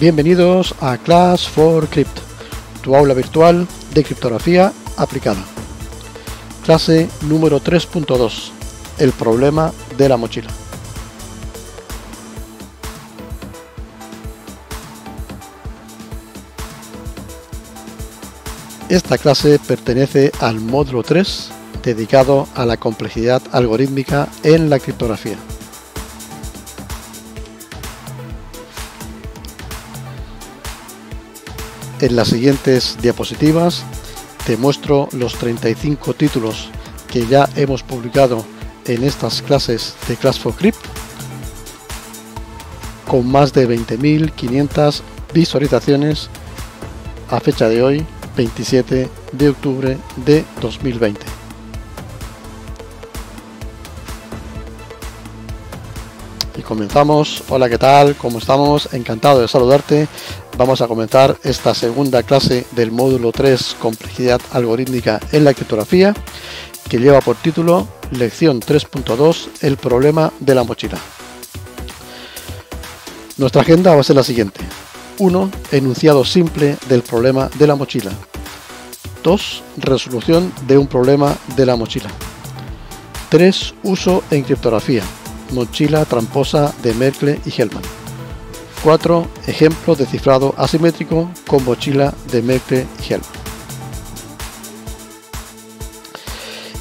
Bienvenidos a Class 4 Crypt, tu aula virtual de criptografía aplicada. Clase número 3.2, el problema de la mochila. Esta clase pertenece al módulo 3 dedicado a la complejidad algorítmica en la criptografía. En las siguientes diapositivas te muestro los 35 títulos que ya hemos publicado en estas clases de Class for Crypt con más de 20.500 visualizaciones a fecha de hoy, 27 de octubre de 2020. y comenzamos. Hola, ¿qué tal? ¿Cómo estamos? Encantado de saludarte. Vamos a comenzar esta segunda clase del módulo 3, complejidad algorítmica en la criptografía, que lleva por título Lección 3.2, el problema de la mochila. Nuestra agenda va a ser la siguiente. 1. Enunciado simple del problema de la mochila. 2. Resolución de un problema de la mochila. 3. Uso en criptografía mochila tramposa de Merkle y Hellman. 4. Ejemplos de cifrado asimétrico con mochila de Merkle y Hellman.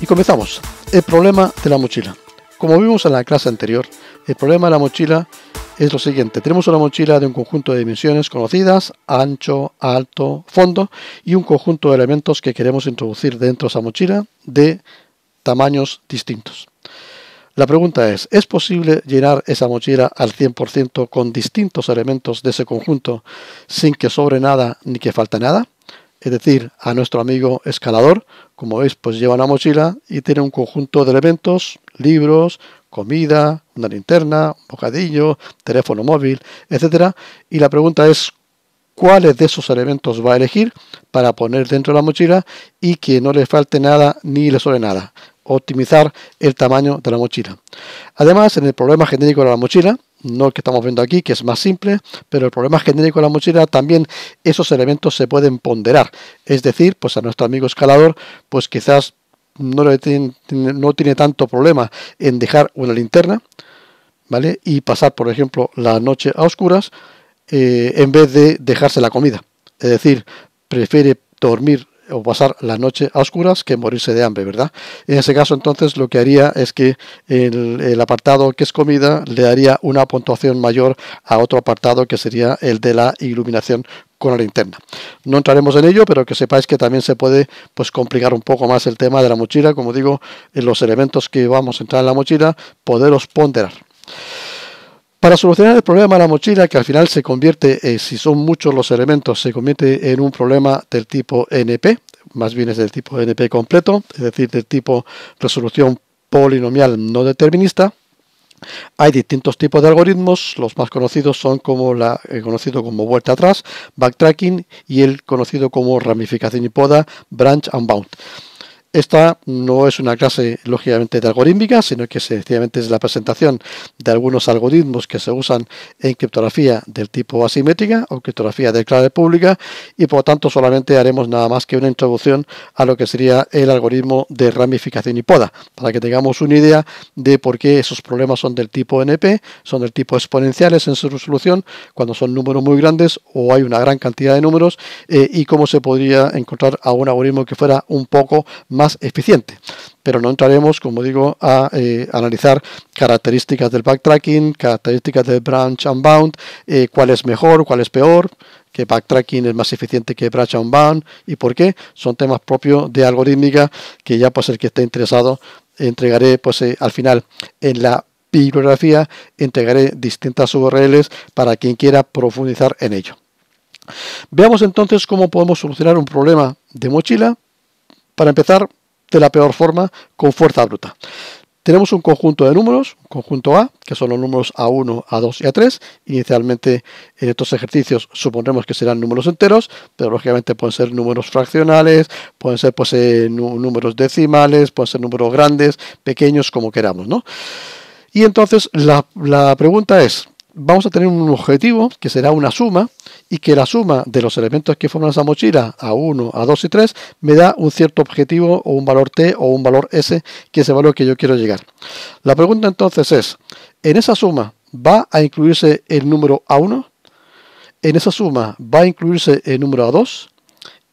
Y comenzamos. El problema de la mochila. Como vimos en la clase anterior, el problema de la mochila es lo siguiente. Tenemos una mochila de un conjunto de dimensiones conocidas, ancho, alto, fondo, y un conjunto de elementos que queremos introducir dentro de esa mochila de tamaños distintos. La pregunta es, ¿es posible llenar esa mochila al 100% con distintos elementos de ese conjunto sin que sobre nada ni que falte nada? Es decir, a nuestro amigo escalador, como veis, pues lleva una mochila y tiene un conjunto de elementos, libros, comida, una linterna, bocadillo, teléfono móvil, etc. Y la pregunta es, cuáles de esos elementos va a elegir para poner dentro de la mochila y que no le falte nada ni le sobre nada optimizar el tamaño de la mochila. Además, en el problema genérico de la mochila, no el que estamos viendo aquí, que es más simple, pero el problema genérico de la mochila también esos elementos se pueden ponderar. Es decir, pues a nuestro amigo escalador, pues quizás no, tiene, tanto problema en dejar una linterna, ¿vale? Y pasar, por ejemplo, la noche a oscuras eh, en vez de dejarse la comida. Es decir, prefiere dormir o pasar la noche a oscuras que morirse de hambre, ¿verdad? En ese caso, entonces, lo que haría es que el, apartado que es comida le daría una puntuación mayor a otro apartado que sería el de la iluminación con la linterna. No entraremos en ello, pero que sepáis que también se puede pues complicar un poco más el tema de la mochila, como digo, en los elementos que vamos a entrar en la mochila, poderos ponderar. Para solucionar el problema de la mochila, que al final se convierte, eh, si son muchos los elementos, se convierte en un problema del tipo NP, más bien es del tipo NP completo, es decir, del tipo resolución polinomial no determinista. Hay distintos tipos de algoritmos, los más conocidos son como la, el eh, conocido como vuelta atrás, backtracking y el conocido como ramificación y poda, branch and bound. Esta no es una clase, lógicamente, de algorítmica, sino que sencillamente es la presentación de algunos algoritmos que se usan en criptografía del tipo asimétrica o criptografía de clave pública y por lo tanto solamente haremos nada más que una introducción a lo que sería el algoritmo de ramificación y poda, para que tengamos una idea de por qué esos problemas son del tipo NP, son del tipo exponenciales en su resolución, cuando son números muy grandes o hay una gran cantidad de números eh, y cómo se podría encontrar a un algoritmo que fuera un poco más más eficiente. Pero no entraremos, como digo, a eh, analizar características del backtracking, características del branch unbound, eh, cuál es mejor, cuál es peor, que backtracking es más eficiente que branch unbound y por qué. Son temas propios de algorítmica que ya pues el que esté interesado entregaré pues eh, al final en la bibliografía entregaré distintas URLs para quien quiera profundizar en ello. Veamos entonces cómo podemos solucionar un problema de mochila para empezar, de la peor forma, con fuerza bruta. Tenemos un conjunto de números, conjunto A, que son los números A1, A2 y A3. Inicialmente en estos ejercicios supondremos que serán números enteros, pero lógicamente pueden ser números fraccionales, pueden ser pues, eh, números decimales, pueden ser números grandes, pequeños, como queramos. ¿no? Y entonces la pregunta es, vamos a tener un objetivo que será una suma y que la suma de los elementos que forman esa mochila, A1, A2 y 3, me da un cierto objetivo o un valor T o un valor S, que es el valor que yo quiero llegar. La pregunta entonces es, ¿en esa suma va a incluirse el número A1? ¿En esa suma va a incluirse el número A2?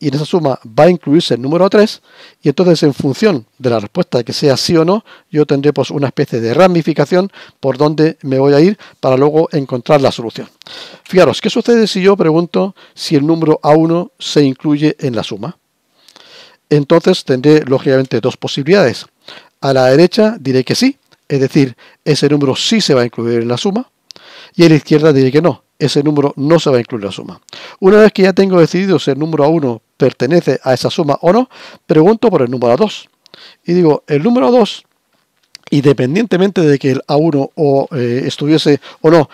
y en esa suma va a incluirse el número 3 y entonces en función de la respuesta que sea sí o no, yo tendré pues una especie de ramificación por donde me voy a ir para luego encontrar la solución. Fijaros, ¿qué sucede si yo pregunto si el número A1 se incluye en la suma? Entonces tendré lógicamente dos posibilidades. A la derecha diré que sí, es decir, ese número sí se va a incluir en la suma, y a la izquierda diré que no, ese número no se va a incluir en la suma. Una vez que ya tengo decidido si el número A1 pertenece a esa suma o no, pregunto por el número 2. Y digo, el número 2, independientemente de que el A1 o, eh, estuviese o no,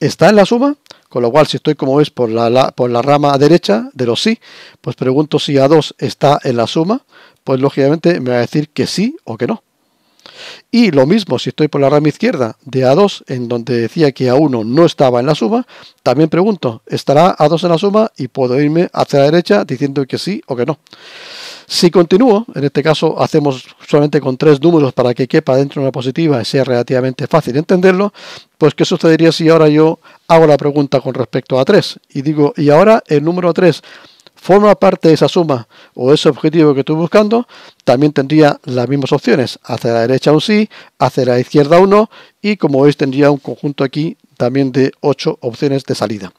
está en la suma, con lo cual si estoy como ves por la, por la rama derecha de los sí, pues pregunto si A2 está en la suma, pues lógicamente me va a decir que sí o que no. Y lo mismo si estoy por la rama izquierda de A2, en donde decía que A1 no estaba en la suma, también pregunto, ¿estará A2 en la suma? Y puedo irme hacia la derecha diciendo que sí o que no. Si continúo, en este caso hacemos solamente con tres números para que quepa dentro de una positiva y sea relativamente fácil entenderlo, pues ¿qué sucedería si ahora yo hago la pregunta con respecto a 3? Y digo, ¿y ahora el número 3 forma parte de esa suma o ese objetivo que estoy buscando, también tendría las mismas opciones. Hacia la derecha un sí, hacia la izquierda un no y como veis tendría un conjunto aquí también de 8 opciones de salida.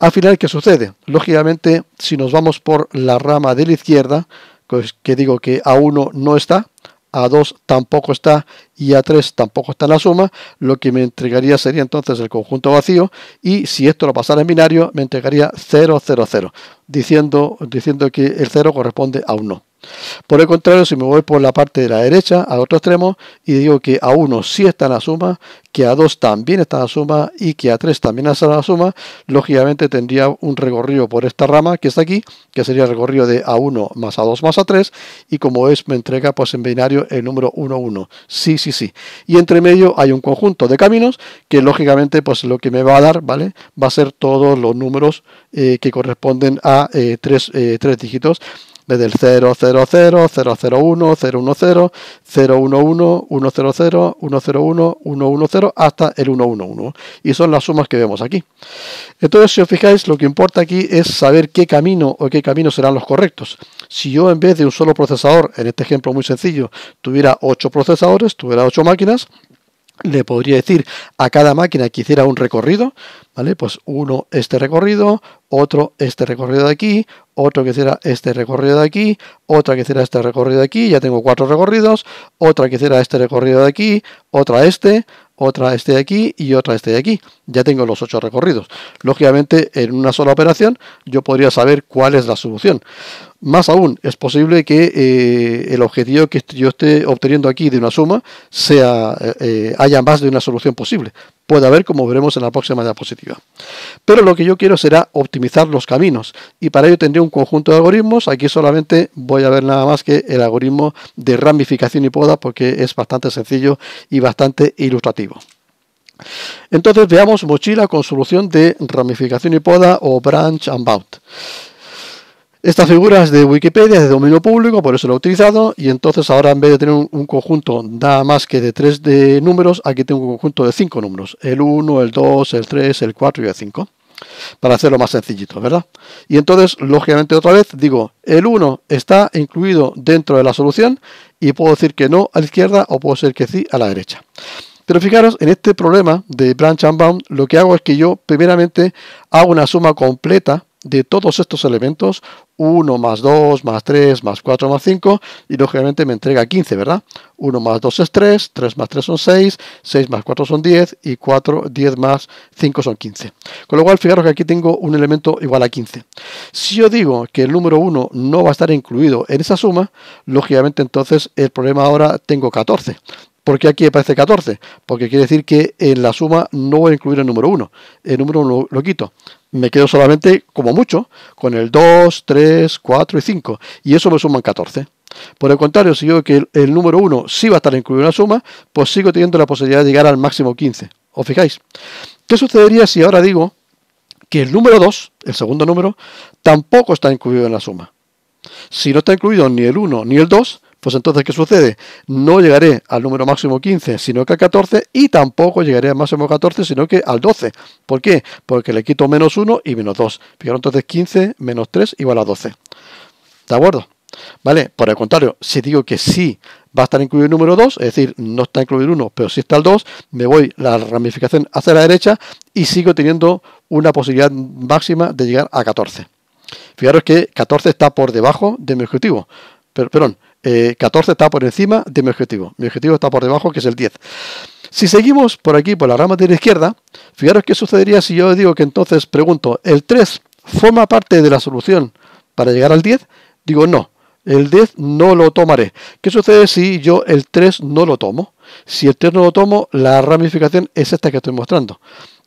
Al final, ¿qué sucede? Lógicamente, si nos vamos por la rama de la izquierda, pues que digo que A1 no está, a2 tampoco está y A3 tampoco está en la suma, lo que me entregaría sería entonces el conjunto vacío y si esto lo pasara en binario me entregaría 0, 0, 0, diciendo, diciendo que el 0 corresponde a un no. Por el contrario, si me voy por la parte de la derecha, al otro extremo, y digo que a 1 sí está en la suma, que a 2 también está en la suma y que a 3 también está en la suma, lógicamente tendría un recorrido por esta rama que está aquí, que sería el recorrido de a1 más a2 más a3, y como es, me entrega pues en binario el número 1, 1. Sí, sí, sí. Y entre medio hay un conjunto de caminos que lógicamente pues lo que me va a dar, ¿vale? Va a ser todos los números eh, que corresponden a eh, eh, tres dígitos desde el 000, 001, 010, 011, 100, 101, 110 hasta el 111. Y son las sumas que vemos aquí. Entonces, si os fijáis, lo que importa aquí es saber qué camino o qué caminos serán los correctos. Si yo en vez de un solo procesador, en este ejemplo muy sencillo, tuviera 8 procesadores, tuviera 8 máquinas, le podría decir a cada máquina que hiciera un recorrido ¿vale? Pues uno este recorrido, otro este recorrido de aquí, otro que será este recorrido de aquí, otra que será este recorrido de aquí, ya tengo cuatro recorridos, otra que será este recorrido de aquí, otra este, otra este de aquí y otra este de aquí. Ya tengo los ocho recorridos. Lógicamente, en una sola operación yo podría saber cuál es la solución. Más aún, es posible que eh, el objetivo que yo esté obteniendo aquí de una suma sea eh, eh, haya más de una solución posible puede haber, como veremos en la próxima diapositiva. Pero lo que yo quiero será optimizar los caminos y para ello tendré un conjunto de algoritmos. Aquí solamente voy a ver nada más que el algoritmo de ramificación y poda porque es bastante sencillo y bastante ilustrativo. Entonces veamos mochila con solución de ramificación y poda o branch and bound. Esta figura es de Wikipedia, es de dominio público, por eso lo he utilizado. Y entonces ahora en vez de tener un, conjunto nada más que de 3 de números, aquí tengo un conjunto de 5 números. El 1, el 2, el 3, el 4 y el 5. Para hacerlo más sencillito, ¿verdad? Y entonces, lógicamente otra vez, digo, el 1 está incluido dentro de la solución y puedo decir que no a la izquierda o puedo decir que sí a la derecha. Pero fijaros, en este problema de branch and bound, lo que hago es que yo primeramente hago una suma completa de todos estos elementos, 1 más 2 más 3 más 4 más 5, y lógicamente me entrega 15, ¿verdad? 1 más 2 es 3, 3 más 3 son 6, 6 más 4 son 10, y 4, 10 más 5 son 15. Con lo cual, fijaros que aquí tengo un elemento igual a 15. Si yo digo que el número 1 no va a estar incluido en esa suma, lógicamente entonces el problema ahora tengo 14. ¿Por qué aquí aparece 14? Porque quiere decir que en la suma no voy a incluir el número 1. El número 1 lo, quito. Me quedo solamente, como mucho, con el 2, 3, 4 y 5. Y eso me suman 14. Por el contrario, si yo veo que el, el número 1 sí va a estar incluido en la suma, pues sigo teniendo la posibilidad de llegar al máximo 15. ¿Os fijáis? ¿Qué sucedería si ahora digo que el número 2, el segundo número, tampoco está incluido en la suma? Si no está incluido ni el 1 ni el 2, pues entonces, ¿qué sucede? No llegaré al número máximo 15, sino que al 14, y tampoco llegaré al máximo 14, sino que al 12. ¿Por qué? Porque le quito menos 1 y menos 2. Fijaros, entonces 15 menos 3 igual a 12. ¿De acuerdo? ¿Vale? Por el contrario, si digo que sí va a estar incluido el número 2, es decir, no está incluido el 1, pero sí está el 2, me voy la ramificación hacia la derecha y sigo teniendo una posibilidad máxima de llegar a 14. Fijaros que 14 está por debajo de mi objetivo, pero, perdón, 14 eh, está por encima de mi objetivo. Mi objetivo está por debajo, que es el 10. Si seguimos por aquí, por la rama de la izquierda, fijaros qué sucedería si yo digo que entonces pregunto, ¿el 3 forma parte de la solución para llegar al 10? Digo, no, el 10 no lo tomaré. ¿Qué sucede si yo el 3 no lo tomo? Si el 3 no lo tomo, la ramificación es esta que estoy mostrando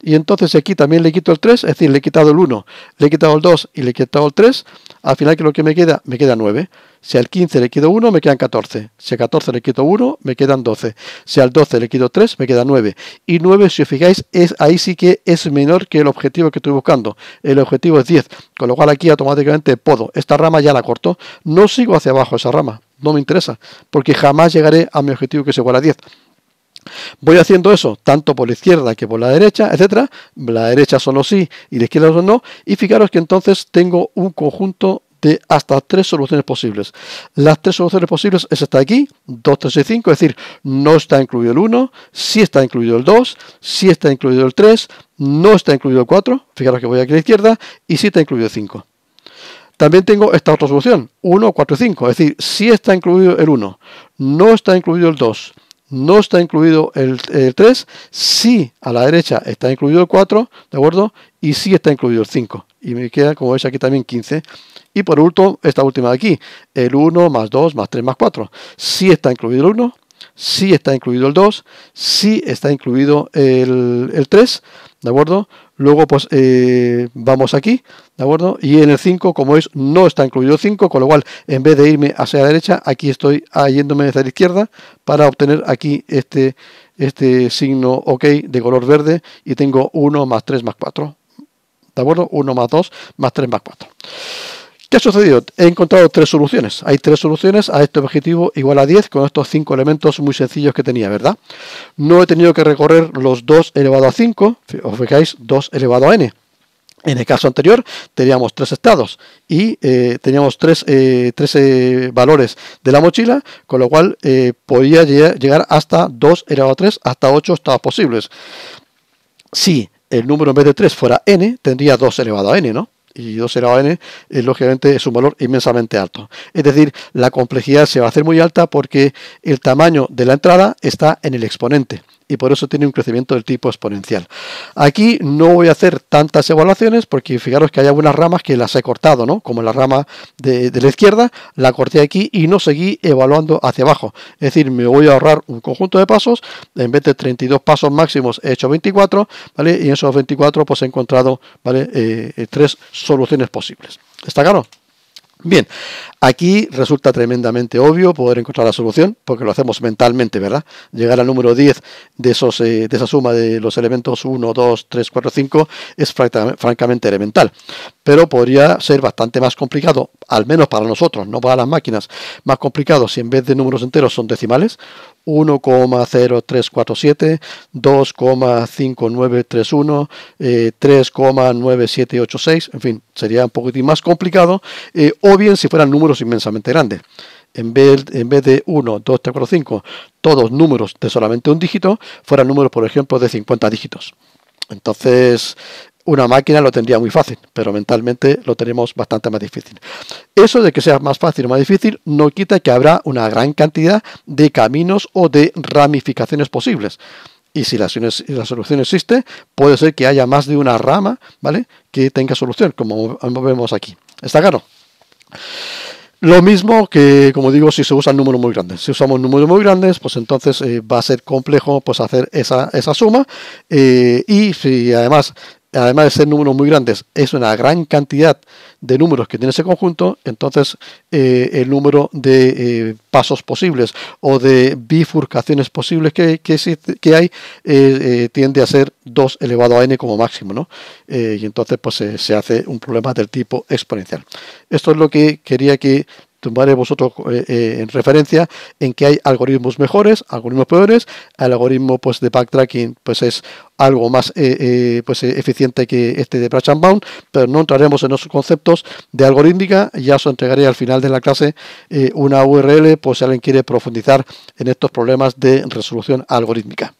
y entonces aquí también le quito el 3, es decir, le he quitado el 1, le he quitado el 2 y le he quitado el 3, al final que lo que me queda, me queda 9. Si al 15 le quito 1, me quedan 14. Si al 14 le quito 1, me quedan 12. Si al 12 le quito 3, me queda 9. Y 9, si os fijáis, es, ahí sí que es menor que el objetivo que estoy buscando. El objetivo es 10, con lo cual aquí automáticamente puedo. Esta rama ya la corto. No sigo hacia abajo esa rama, no me interesa, porque jamás llegaré a mi objetivo que es igual a 10. Voy haciendo eso tanto por la izquierda que por la derecha, etcétera. La derecha los sí y la izquierda solo no. Y fijaros que entonces tengo un conjunto de hasta tres soluciones posibles. Las tres soluciones posibles es esta de aquí, 2, 3 y 5, es decir, no está incluido el 1, sí está incluido el 2, sí está incluido el 3, no está incluido el 4, fijaros que voy aquí a la izquierda, y sí está incluido el 5. También tengo esta otra solución, 1, 4 y 5, es decir, sí está incluido el 1, no está incluido el 2, no está incluido el, 3, sí a la derecha está incluido el 4, ¿de acuerdo? Y sí está incluido el 5. Y me queda, como veis aquí también 15. Y por último, esta última de aquí, el 1 más 2 más 3 más 4. Sí está incluido el 1, sí está incluido el 2, sí está incluido el, el 3, ¿de acuerdo? Luego, pues eh, vamos aquí, ¿de acuerdo? Y en el 5, como es, no está incluido 5, con lo cual, en vez de irme hacia la derecha, aquí estoy yéndome hacia la izquierda para obtener aquí este, este signo OK de color verde y tengo 1 más 3 más 4. ¿De acuerdo? 1 más 2 más 3 más 4. ¿Qué ha sucedido? He encontrado tres soluciones. Hay tres soluciones a este objetivo igual a 10 con estos cinco elementos muy sencillos que tenía, ¿verdad? No he tenido que recorrer los 2 elevado a 5, os fijáis, 2 elevado a n. En el caso anterior teníamos tres estados y eh, teníamos tres, eh, eh, valores de la mochila, con lo cual podía llegar hasta 2 elevado a 3, hasta 8 estados posibles. Si el número en vez de 3 fuera n, tendría 2 elevado a n, ¿no? y a n eh, lógicamente es un valor inmensamente alto. Es decir, la complejidad se va a hacer muy alta porque el tamaño de la entrada está en el exponente y por eso tiene un crecimiento del tipo exponencial. Aquí no voy a hacer tantas evaluaciones porque fijaros que hay algunas ramas que las he cortado, ¿no? Como la rama de, la izquierda, la corté aquí y no seguí evaluando hacia abajo. Es decir, me voy a ahorrar un conjunto de pasos, en vez de 32 pasos máximos he hecho 24, ¿vale? Y en esos 24 pues he encontrado, ¿vale? Eh, eh, tres soluciones posibles. ¿Está claro? Bien, Aquí resulta tremendamente obvio poder encontrar la solución, porque lo hacemos mentalmente, ¿verdad? Llegar al número 10 de, esos, eh, de esa suma de los elementos 1, 2, 3, 4, 5 es francamente elemental. Pero podría ser bastante más complicado, al menos para nosotros, no para las máquinas, más complicado si en vez de números enteros son decimales, 1,0347, 2,5931, eh, 3,9786, en fin, sería un poquitín más complicado, eh, o bien si fueran números inmensamente grandes. En vez, en vez de 1, 2, 3, 4, 5, todos números de solamente un dígito, fueran números, por ejemplo, de 50 dígitos. Entonces, una máquina lo tendría muy fácil, pero mentalmente lo tenemos bastante más difícil. Eso de que sea más fácil o más difícil no quita que habrá una gran cantidad de caminos o de ramificaciones posibles. Y si la, la solución existe, puede ser que haya más de una rama, ¿vale? Que tenga solución, como vemos aquí. ¿Está claro? Lo mismo que, como digo, si se usan números muy grandes. Si usamos números muy grandes, pues entonces eh, va a ser complejo pues, hacer esa, esa suma. Eh, y si además además de ser números muy grandes, es una gran cantidad de números que tiene ese conjunto, entonces eh, el número de eh, pasos posibles o de bifurcaciones posibles que, hay eh, tiende a ser 2 elevado a n como máximo, y entonces pues se hace un problema del tipo exponencial. Esto es lo que quería que tomaré vosotros eh, eh, en referencia en que hay algoritmos mejores, algoritmos peores, el algoritmo pues de backtracking pues es algo más eh, pues eficiente que este de Branch and Bound, pero no entraremos en esos conceptos de algorítmica, ya os entregaré al final de la clase una URL pues, si alguien quiere profundizar en estos problemas de resolución algorítmica.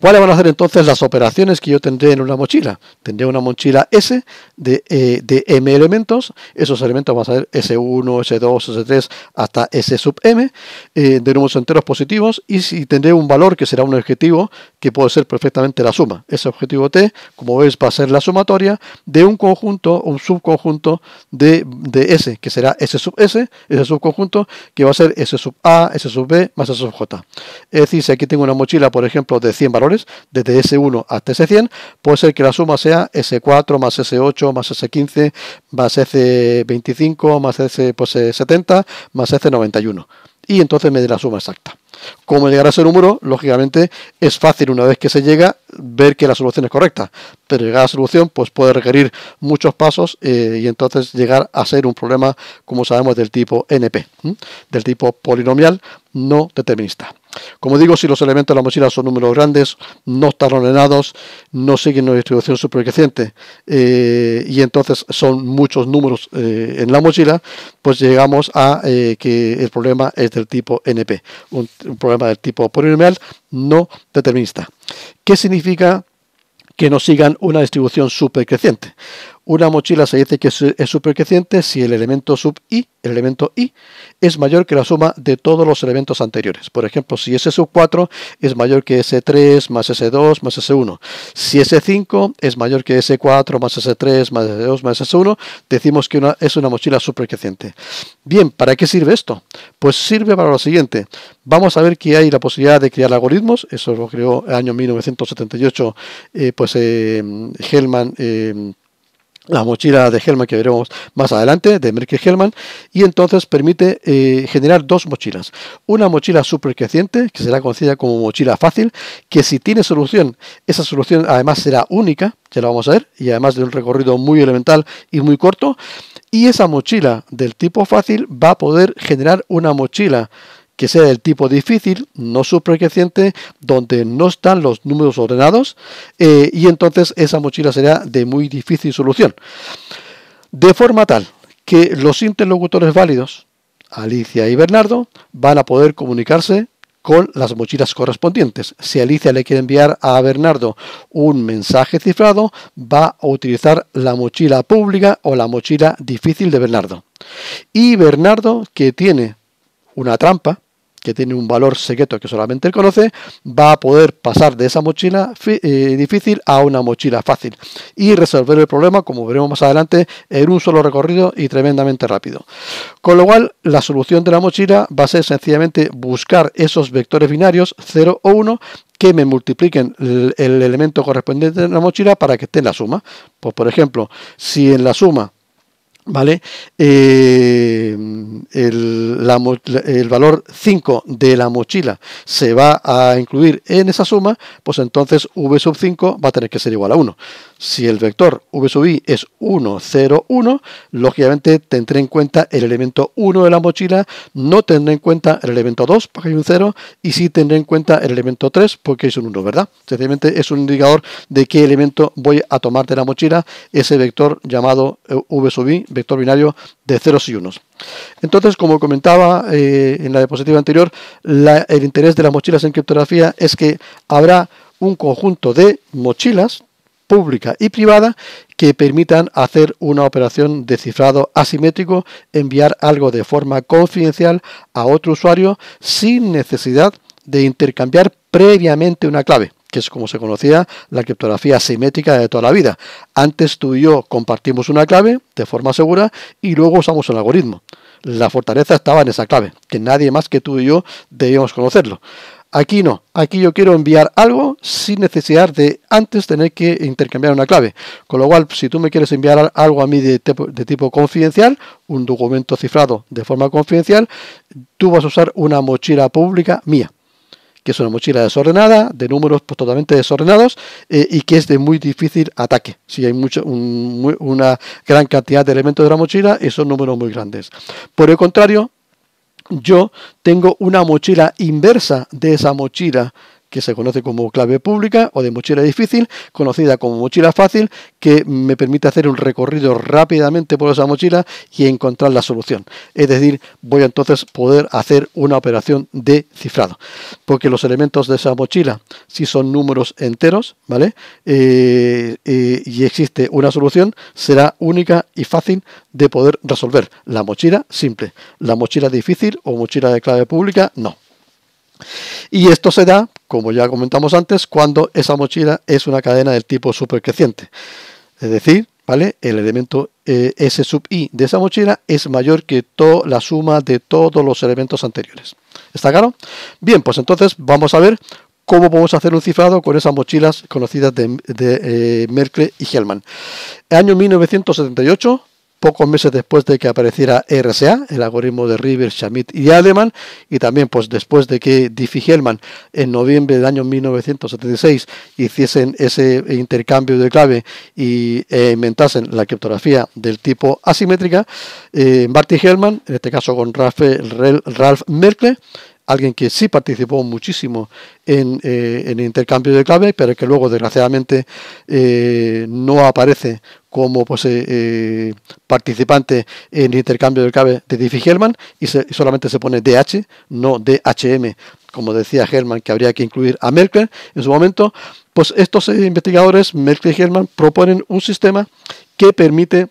¿Cuáles van a ser entonces las operaciones que yo tendré en una mochila? Tendré una mochila S de, eh, M elementos. Esos elementos van a ser S1, S2, S3 hasta S sub M eh, de números enteros positivos. Y si tendré un valor que será un objetivo que puede ser perfectamente la suma. Ese objetivo T, como veis, va a ser la sumatoria de un conjunto, un subconjunto de, de S, que será S sub S, ese subconjunto que va a ser S sub A, S sub B más S sub J. Es decir, si aquí tengo una mochila, por ejemplo, de 100 valores, desde S1 hasta S100, puede ser que la suma sea S4 más S8 más S15 más S25 más S70 pues, eh, más S91. Y entonces me dé la suma exacta. Cómo llegar a ese número, lógicamente es fácil una vez que se llega ver que la solución es correcta, pero llegar a la solución pues puede requerir muchos pasos eh, y entonces llegar a ser un problema, como sabemos, del tipo NP, del tipo polinomial no determinista. Como digo, si los elementos de la mochila son números grandes, no están ordenados, no siguen una distribución supercreciente eh, y entonces son muchos números eh, en la mochila, pues llegamos a que el problema es del tipo NP, un problema del tipo polinomial no determinista. ¿Qué significa que no sigan una distribución supercreciente? Una mochila se dice que es supercreciente si el elemento sub i, el elemento i, es mayor que la suma de todos los elementos anteriores. Por ejemplo, si S sub 4 es mayor que S3 más S2 más S1. Si S5 es mayor que S4 más S3 más S2 más S1, decimos que es una mochila supercreciente. Bien, ¿para qué sirve esto? Pues sirve para lo siguiente. Vamos a ver que hay la posibilidad de crear algoritmos. Eso lo creó el año 1978 eh, pues, eh, Hellman. Eh, la mochila de Hellman que veremos más adelante, de Merkel Hellman, y entonces permite eh, generar dos mochilas. Una mochila creciente, que será conocida como mochila fácil, que si tiene solución, esa solución además será única, ya la vamos a ver, y además de un recorrido muy elemental y muy corto, y esa mochila del tipo fácil va a poder generar una mochila que sea del tipo difícil, no creciente donde no están los números ordenados, eh, y entonces esa mochila será de muy difícil solución. De forma tal que los interlocutores válidos, Alicia y Bernardo, van a poder comunicarse con las mochilas correspondientes. Si Alicia le quiere enviar a Bernardo un mensaje cifrado, va a utilizar la mochila pública o la mochila difícil de Bernardo. Y Bernardo, que tiene una trampa, que tiene un valor secreto que solamente él conoce, va a poder pasar de esa mochila eh, difícil a una mochila fácil y resolver el problema, como veremos más adelante, en un solo recorrido y tremendamente rápido. Con lo cual, la solución de la mochila va a ser sencillamente buscar esos vectores binarios 0 o 1 que me multipliquen el, elemento correspondiente de la mochila para que esté en la suma. Pues, por ejemplo, si en la suma ¿Vale? Eh, el, el, valor 5 de la mochila se va a incluir en esa suma, pues entonces v sub 5 va a tener que ser igual a 1. Si el vector v sub i es 1, 0, 1, lógicamente tendré en cuenta el elemento 1 de la mochila, no tendré en cuenta el elemento 2 porque hay un 0, y sí tendré en cuenta el elemento 3 porque es un 1, ¿verdad? Sencillamente es un indicador de qué elemento voy a tomar de la mochila ese vector llamado eh, v sub i vector binario de ceros y unos. Entonces, como comentaba eh, en la diapositiva anterior, el interés de las mochilas en criptografía es que habrá un conjunto de mochilas pública y privada que permitan hacer una operación de cifrado asimétrico, enviar algo de forma confidencial a otro usuario sin necesidad de intercambiar previamente una clave que es como se conocía la criptografía simétrica de toda la vida. Antes tú y yo compartimos una clave de forma segura y luego usamos el algoritmo. La fortaleza estaba en esa clave, que nadie más que tú y yo debíamos conocerlo. Aquí no, aquí yo quiero enviar algo sin necesidad de antes tener que intercambiar una clave. Con lo cual, si tú me quieres enviar algo a mí de, tipo confidencial, un documento cifrado de forma confidencial, tú vas a usar una mochila pública mía que es una mochila desordenada, de números pues, totalmente desordenados eh, y que es de muy difícil ataque. Si hay mucho, una gran cantidad de elementos de la mochila esos son números muy grandes. Por el contrario, yo tengo una mochila inversa de esa mochila que se conoce como clave pública o de mochila difícil, conocida como mochila fácil, que me permite hacer un recorrido rápidamente por esa mochila y encontrar la solución. Es decir, voy a entonces poder hacer una operación de cifrado, porque los elementos de esa mochila si son números enteros, ¿vale? Eh, eh, y existe una solución, será única y fácil de poder resolver. La mochila simple, la mochila difícil o mochila de clave pública, no. Y esto se da como ya comentamos antes, cuando esa mochila es una cadena del tipo supercreciente. Es decir, ¿vale? El elemento eh, S sub i de esa mochila es mayor que la suma de todos los elementos anteriores. ¿Está claro? Bien, pues entonces vamos a ver cómo podemos hacer un cifrado con esas mochilas conocidas de, de eh, Merkle y Hellman. Año 1978, pocos meses después de que apareciera RSA, el algoritmo de Rivers, Schmidt y Aleman, y también pues después de que Diffie-Hellman en noviembre del año 1976 hiciesen ese intercambio de clave y eh, inventasen la criptografía del tipo asimétrica, eh, Marty Hellman, en este caso con Ralph, Ralph Merkle, alguien que sí participó muchísimo en, el eh, intercambio de clave, pero que luego desgraciadamente no aparece como pues, eh, eh, participante en el intercambio de clave de Diffie-Hellman y, solamente se pone DH, no DHM, como decía Hellman, que habría que incluir a Merkel en su momento. Pues estos eh, investigadores, Merkel y Hellman, proponen un sistema que permite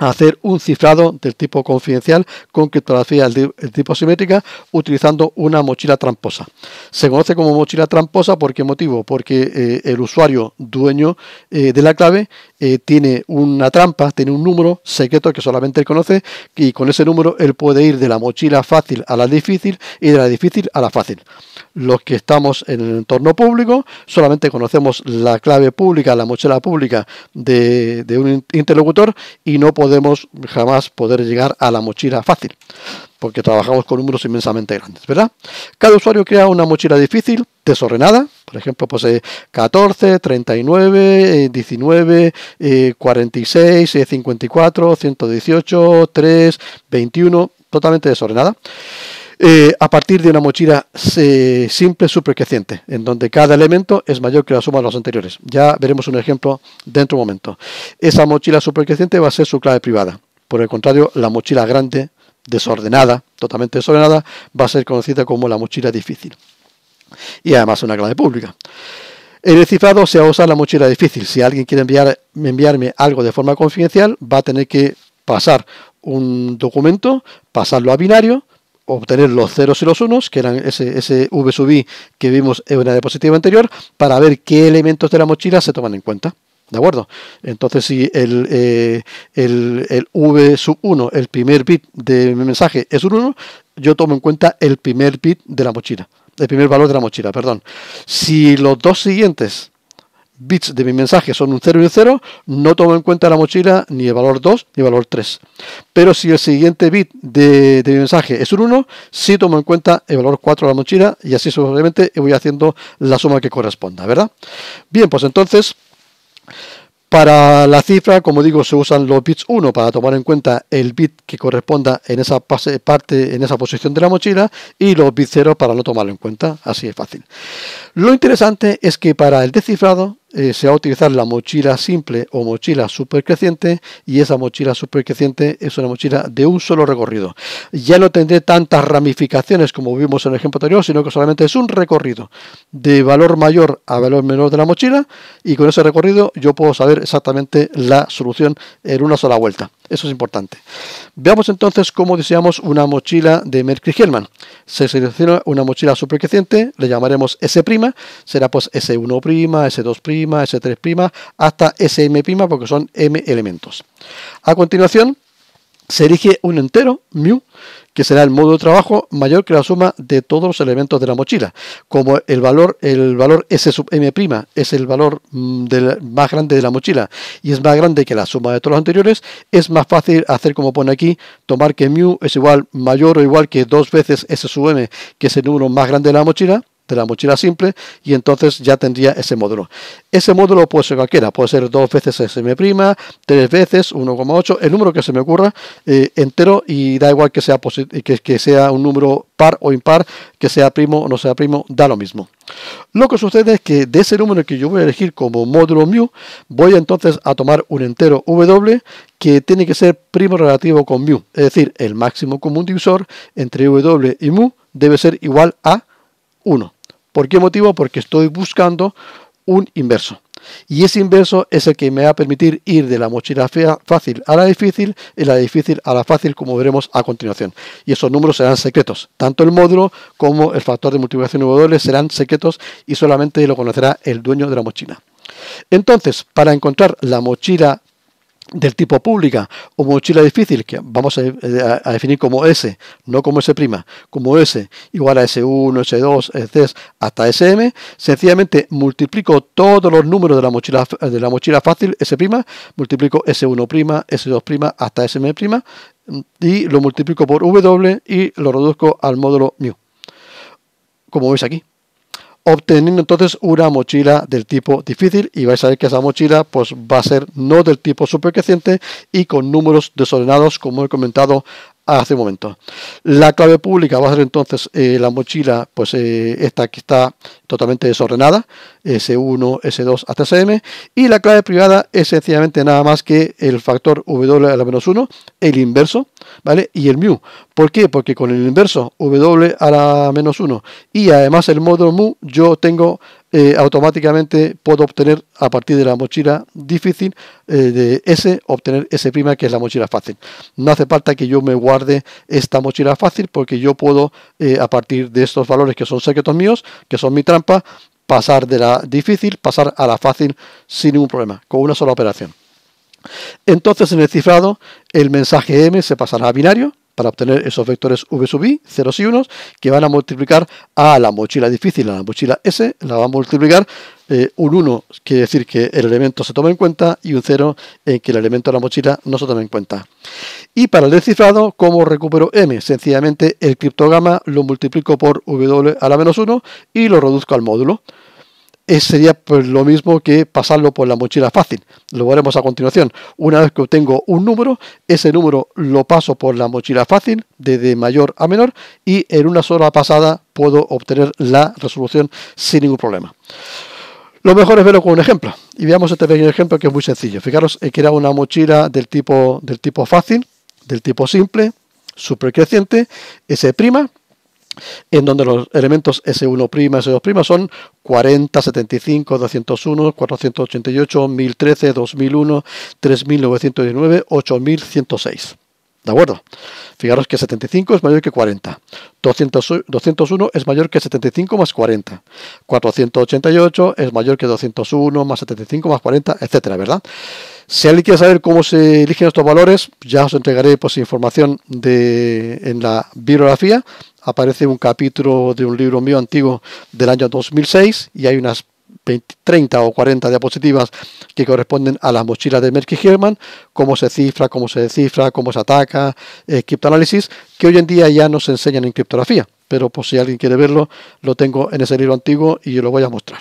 hacer un cifrado del tipo confidencial con criptografía del tipo simétrica utilizando una mochila tramposa. Se conoce como mochila tramposa por qué motivo? Porque el usuario dueño de la clave eh, tiene una trampa, tiene un número secreto que solamente él conoce y con ese número él puede ir de la mochila fácil a la difícil y de la difícil a la fácil. Los que estamos en el entorno público solamente conocemos la clave pública, la mochila pública de, de un interlocutor y no podemos jamás poder llegar a la mochila fácil porque trabajamos con números inmensamente grandes, ¿verdad? Cada usuario crea una mochila difícil, desordenada, por ejemplo, posee 14, 39, 19, 46, 54, 118, 3, 21, totalmente desordenada. Eh, a partir de una mochila eh, simple supercreciente, en donde cada elemento es mayor que la suma de los anteriores. Ya veremos un ejemplo dentro de un momento. Esa mochila supercreciente va a ser su clave privada. Por el contrario, la mochila grande, desordenada, totalmente desordenada, va a ser conocida como la mochila difícil y además una clave pública. En el cifrado se va a usar la mochila difícil. Si alguien quiere enviarme algo de forma confidencial, va a tener que pasar un documento, pasarlo a binario, obtener los ceros y los unos, que eran ese, V sub I que vimos en una diapositiva anterior, para ver qué elementos de la mochila se toman en cuenta. ¿De acuerdo? Entonces, si el, eh, el, V sub 1, el primer bit de mi mensaje, es un 1, yo tomo en cuenta el primer bit de la mochila el primer valor de la mochila, perdón. Si los dos siguientes bits de mi mensaje son un 0 y un 0, no tomo en cuenta la mochila ni el valor 2 ni el valor 3. Pero si el siguiente bit de, mi mensaje es un 1, sí tomo en cuenta el valor 4 de la mochila y así sucesivamente voy haciendo la suma que corresponda, ¿verdad? Bien, pues entonces para la cifra, como digo, se usan los bits 1 para tomar en cuenta el bit que corresponda en esa parte, en esa posición de la mochila, y los bits 0 para no tomarlo en cuenta, así es fácil. Lo interesante es que para el descifrado eh, se va a utilizar la mochila simple o mochila supercreciente y esa mochila supercreciente es una mochila de un solo recorrido. Ya no tendré tantas ramificaciones como vimos en el ejemplo anterior, sino que solamente es un recorrido de valor mayor a valor menor de la mochila y con ese recorrido yo puedo saber exactamente la solución en una sola vuelta. Eso es importante. Veamos entonces cómo diseñamos una mochila de mercury hellman Se selecciona una mochila supercreciente, le llamaremos S', será pues S1', S2', S3', hasta SM', porque son M elementos. A continuación, se erige un entero, mu, que será el modo de trabajo mayor que la suma de todos los elementos de la mochila. Como el valor, el valor S sub M' es el valor mm, del, más grande de la mochila y es más grande que la suma de todos los anteriores, es más fácil hacer como pone aquí, tomar que mu es igual mayor o igual que dos veces S sub M, que es el número más grande de la mochila, de la mochila simple y entonces ya tendría ese módulo. Ese módulo puede ser cualquiera, puede ser dos veces SM', tres veces 1,8, el número que se me ocurra eh, entero y da igual que sea, que, que sea un número par o impar, que sea primo o no sea primo, da lo mismo. Lo que sucede es que de ese número que yo voy a elegir como módulo mu, voy entonces a tomar un entero w que tiene que ser primo relativo con mu, es decir, el máximo común divisor entre w y mu debe ser igual a 1. ¿Por qué motivo? Porque estoy buscando un inverso. Y ese inverso es el que me va a permitir ir de la mochila fácil a la difícil y la difícil a la fácil, como veremos a continuación. Y esos números serán secretos. Tanto el módulo como el factor de multiplicación W serán secretos y solamente lo conocerá el dueño de la mochila. Entonces, para encontrar la mochila del tipo pública o mochila difícil, que vamos a, definir como S, no como S', como S igual a S1, S2, S3 hasta SM, sencillamente multiplico todos los números de la mochila, de la mochila fácil S', multiplico S1', S2' hasta SM', y lo multiplico por W y lo reduzco al módulo mu, como veis aquí obteniendo entonces una mochila del tipo difícil y vais a ver que esa mochila pues va a ser no del tipo supercreciente y con números desordenados como he comentado hace un momento. La clave pública va a ser entonces eh, la mochila, pues eh, esta que está totalmente desordenada, S1, S2 hasta SM, y la clave privada es sencillamente nada más que el factor W a la menos 1, el inverso, ¿vale? Y el mu. ¿Por qué? Porque con el inverso w a la menos 1 y además el módulo mu, yo tengo eh, automáticamente puedo obtener a partir de la mochila difícil eh, de S, obtener S' que es la mochila fácil. No hace falta que yo me guarde esta mochila fácil porque yo puedo eh, a partir de estos valores que son secretos míos, que son mi trampa, pasar de la difícil, pasar a la fácil sin ningún problema, con una sola operación. Entonces en el cifrado el mensaje m se pasará a binario para obtener esos vectores v sub i, ceros y unos, que van a multiplicar a la mochila difícil, a la mochila S, la va a multiplicar eh, un 1, quiere decir que el elemento se toma en cuenta, y un 0 en eh, que el elemento de la mochila no se toma en cuenta. Y para el descifrado, ¿cómo recupero M? Sencillamente el criptograma lo multiplico por W a la menos 1 y lo reduzco al módulo es, sería pues lo mismo que pasarlo por la mochila fácil. Lo veremos a continuación. Una vez que obtengo un número, ese número lo paso por la mochila fácil, desde mayor a menor, y en una sola pasada puedo obtener la resolución sin ningún problema. Lo mejor es verlo con un ejemplo. Y veamos este pequeño ejemplo que es muy sencillo. Fijaros que era una mochila del tipo, del tipo fácil, del tipo simple, supercreciente, S' en donde los elementos S1', S2' son 40, 75, 201, 488, 1013, 2001, 3919, 8106. ¿De acuerdo? Fijaros que 75 es mayor que 40. 201 es mayor que 75 más 40. 488 es mayor que 201 más 75 más 40, etc., ¿verdad? Si alguien quiere saber cómo se eligen estos valores, ya os entregaré pues, información en la bibliografía aparece un capítulo de un libro mío antiguo del año 2006 y hay unas 30 o 40 diapositivas que corresponden a las mochilas de Merky Herman, cómo se cifra, cómo se descifra, cómo se ataca, eh, criptoanálisis, que hoy en día ya no se enseñan en criptografía, pero pues, si alguien quiere verlo, lo tengo en ese libro antiguo y yo lo voy a mostrar.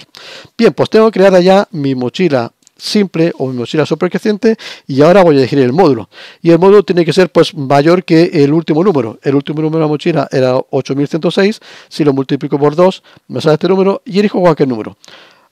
Bien, pues tengo creada ya mi mochila simple o super creciente y ahora voy a elegir el módulo. Y el módulo tiene que ser pues mayor que el último número. El último número de la mochila era 8106, si lo multiplico por 2 me sale este número y elijo cualquier número.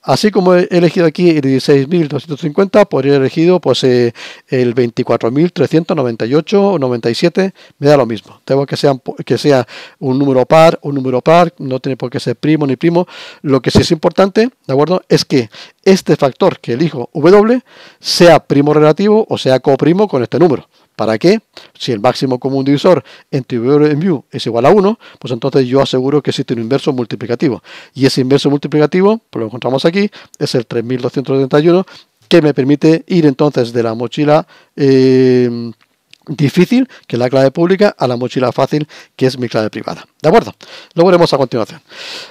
Así como he elegido aquí el 16.250, podría haber elegido pues, eh, el 24.398 o 97, me da lo mismo. Tengo que, sean, que sea un número par, un número par, no tiene por qué ser primo ni primo. Lo que sí es importante, ¿de acuerdo? Es que este factor que elijo W sea primo relativo o sea coprimo con este número. ¿Para qué? Si el máximo común divisor entre V y View es igual a 1, pues entonces yo aseguro que existe un inverso multiplicativo. Y ese inverso multiplicativo, pues lo encontramos aquí, es el 3231, que me permite ir entonces de la mochila eh, difícil, que es la clave pública, a la mochila fácil, que es mi clave privada. ¿De acuerdo? Lo veremos a continuación.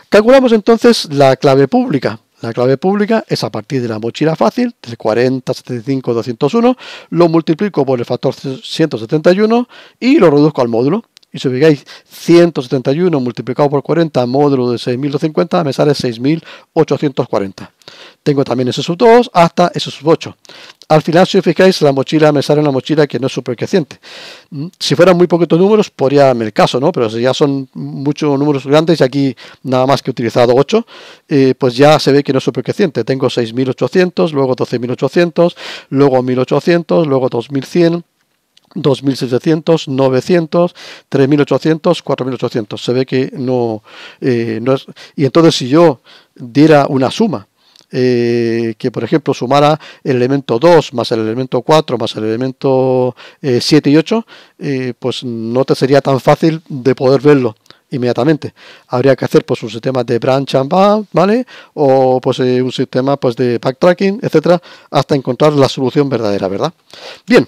Calculamos entonces la clave pública. La clave pública es a partir de la mochila fácil, del 40, 201, lo multiplico por el factor 171 y lo reduzco al módulo. Y si veis 171 multiplicado por 40 módulo de 6.250 me sale 6.840. Tengo también s 2 hasta s 8. Al final, si os fijáis, la mochila me sale una mochila que no es creciente. Mm, si fueran muy poquitos números, podría darme el caso, ¿no? Pero si ya son muchos números grandes y aquí nada más que he utilizado 8, eh, pues ya se ve que no es creciente. Tengo 6.800, luego 12.800, luego 1.800, luego 2.100. 2.700, 900, 3.800, 4.800. Se ve que no, eh, no es... Y entonces si yo diera una suma eh, que por ejemplo sumara el elemento 2 más el elemento 4 más el elemento 7 eh, y 8, eh, pues no te sería tan fácil de poder verlo inmediatamente. Habría que hacer pues un sistema de branch and bound, ¿vale? O pues un sistema pues de backtracking, etcétera, hasta encontrar la solución verdadera, ¿verdad? Bien.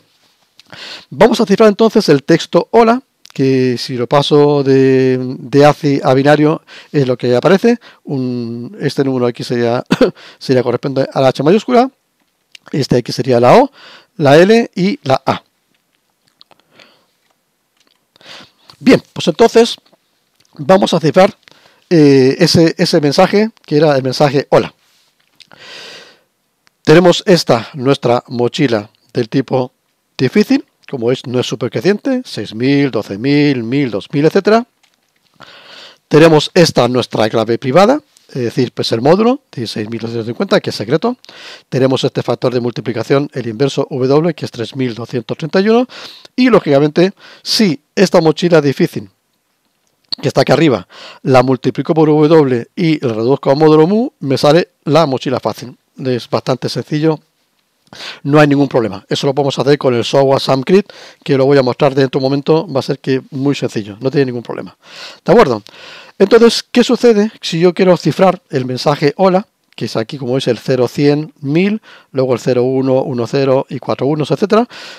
Vamos a cifrar entonces el texto hola que si lo paso de, de ACI a binario es lo que aparece. este número aquí sería, sería corresponde a la H mayúscula, este aquí sería la O, la L y la A. Bien, pues entonces vamos a cifrar eh, ese, ese mensaje que era el mensaje hola. Tenemos esta, nuestra mochila del tipo difícil como es, no es creciente, 6.000, 12.000, 1.000, 2.000, etcétera. Tenemos esta nuestra clave privada, es decir, pues el módulo 16.250, que es secreto. Tenemos este factor de multiplicación, el inverso W, que es 3.231. Y lógicamente, si esta mochila difícil, que está aquí arriba, la multiplico por W y la reduzco a módulo mu, me sale la mochila fácil. Es bastante sencillo no hay ningún problema. Eso lo podemos hacer con el software SamCrit, que lo voy a mostrar dentro de un momento, va a ser que muy sencillo, no tiene ningún problema. ¿De acuerdo? Entonces, ¿qué sucede si yo quiero cifrar el mensaje hola? que es aquí como es el 0, 100, 1000, luego el 0, 1, 1, 0 y 4, 1, Se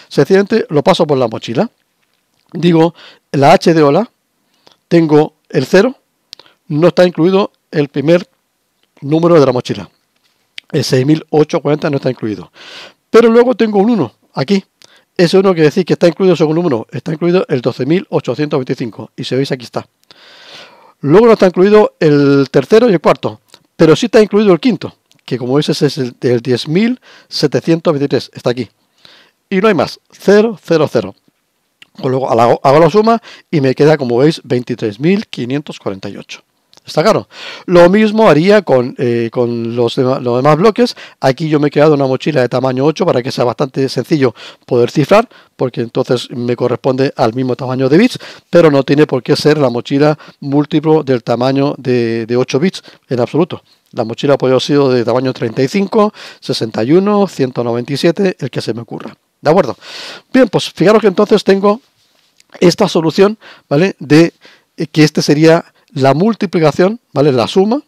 Sencillamente lo paso por la mochila. Digo, la H de hola, tengo el 0, no está incluido el primer número de la mochila. El 6840 no está incluido. Pero luego tengo un 1 aquí. Ese 1 quiere decir que está incluido según número. Está incluido el 12.825. Y si veis aquí está. Luego no está incluido el tercero y el cuarto. Pero sí está incluido el quinto. Que como veis es el, el 10.723. Está aquí. Y no hay más. 0, 0, 0. Luego hago la suma y me queda, como veis, 23.548. Está claro. Lo mismo haría con, eh, los, demás, los demás bloques. Aquí yo me he quedado una mochila de tamaño 8 para que sea bastante sencillo poder cifrar, porque entonces me corresponde al mismo tamaño de bits, pero no tiene por qué ser la mochila múltiplo del tamaño de, de 8 bits en absoluto. La mochila puede haber sido de tamaño 35, 61, 197, el que se me ocurra. ¿De acuerdo? Bien, pues fijaros que entonces tengo esta solución, ¿vale? De eh, que este sería la multiplicación, ¿vale? La suma.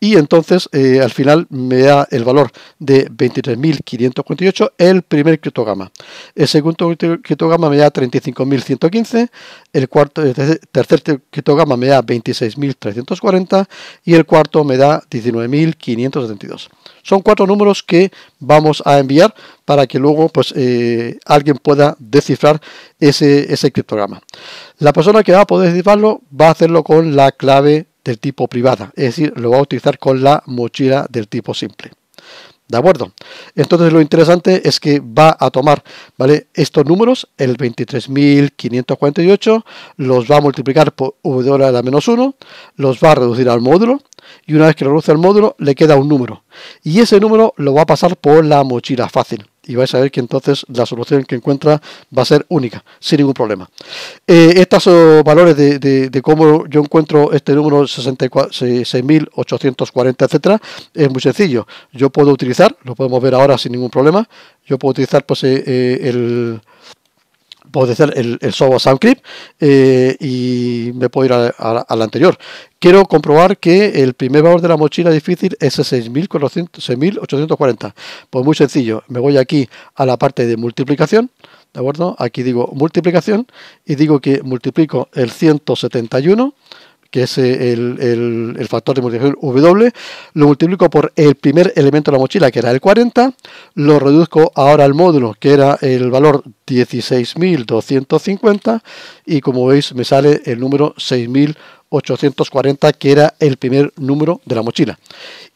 Y entonces eh, al final me da el valor de 23.548 el primer criptograma. El segundo criptograma me da 35.115, el cuarto, tercer criptograma me da 26.340 y el cuarto me da 19.572. Son cuatro números que vamos a enviar para que luego pues, eh, alguien pueda descifrar ese, criptograma. La persona que va a poder descifrarlo va a hacerlo con la clave del tipo privada, es decir, lo va a utilizar con la mochila del tipo simple. ¿De acuerdo? Entonces lo interesante es que va a tomar ¿vale? estos números, el 23.548, los va a multiplicar por w a la menos 1, los va a reducir al módulo, y una vez que reduce el módulo le queda un número y ese número lo va a pasar por la mochila fácil y vais a ver que entonces la solución que encuentra va a ser única, sin ningún problema. Eh, estos son valores de, cómo yo encuentro este número 6.840, etcétera, es muy sencillo. Yo puedo utilizar, lo podemos ver ahora sin ningún problema, yo puedo utilizar pues, eh, eh, el, puedo decir el, el software Soundcrypt eh, y me puedo ir a la anterior. Quiero comprobar que el primer valor de la mochila difícil es 6.840. Pues muy sencillo, me voy aquí a la parte de multiplicación. ¿De acuerdo? Aquí digo multiplicación y digo que multiplico el 171 que es eh, el, factor de multiplicación W, lo multiplico por el primer elemento de la mochila, que era el 40, lo reduzco ahora al módulo, que era el valor 16.250, y como veis me sale el número 6.840, que era el primer número de la mochila.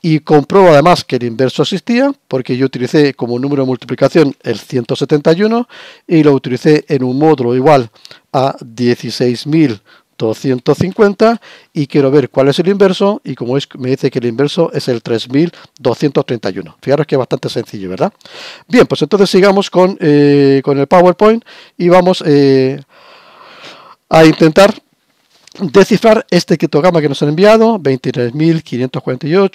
Y compruebo además que el inverso existía, porque yo utilicé como número de multiplicación el 171, y lo utilicé en un módulo igual a 16.000 250 y quiero ver cuál es el inverso y como es, me dice que el inverso es el 3231. Fijaros que es bastante sencillo, ¿verdad? Bien, pues entonces sigamos con, eh, el PowerPoint y vamos eh, a intentar descifrar este criptograma que nos han enviado, 23.548,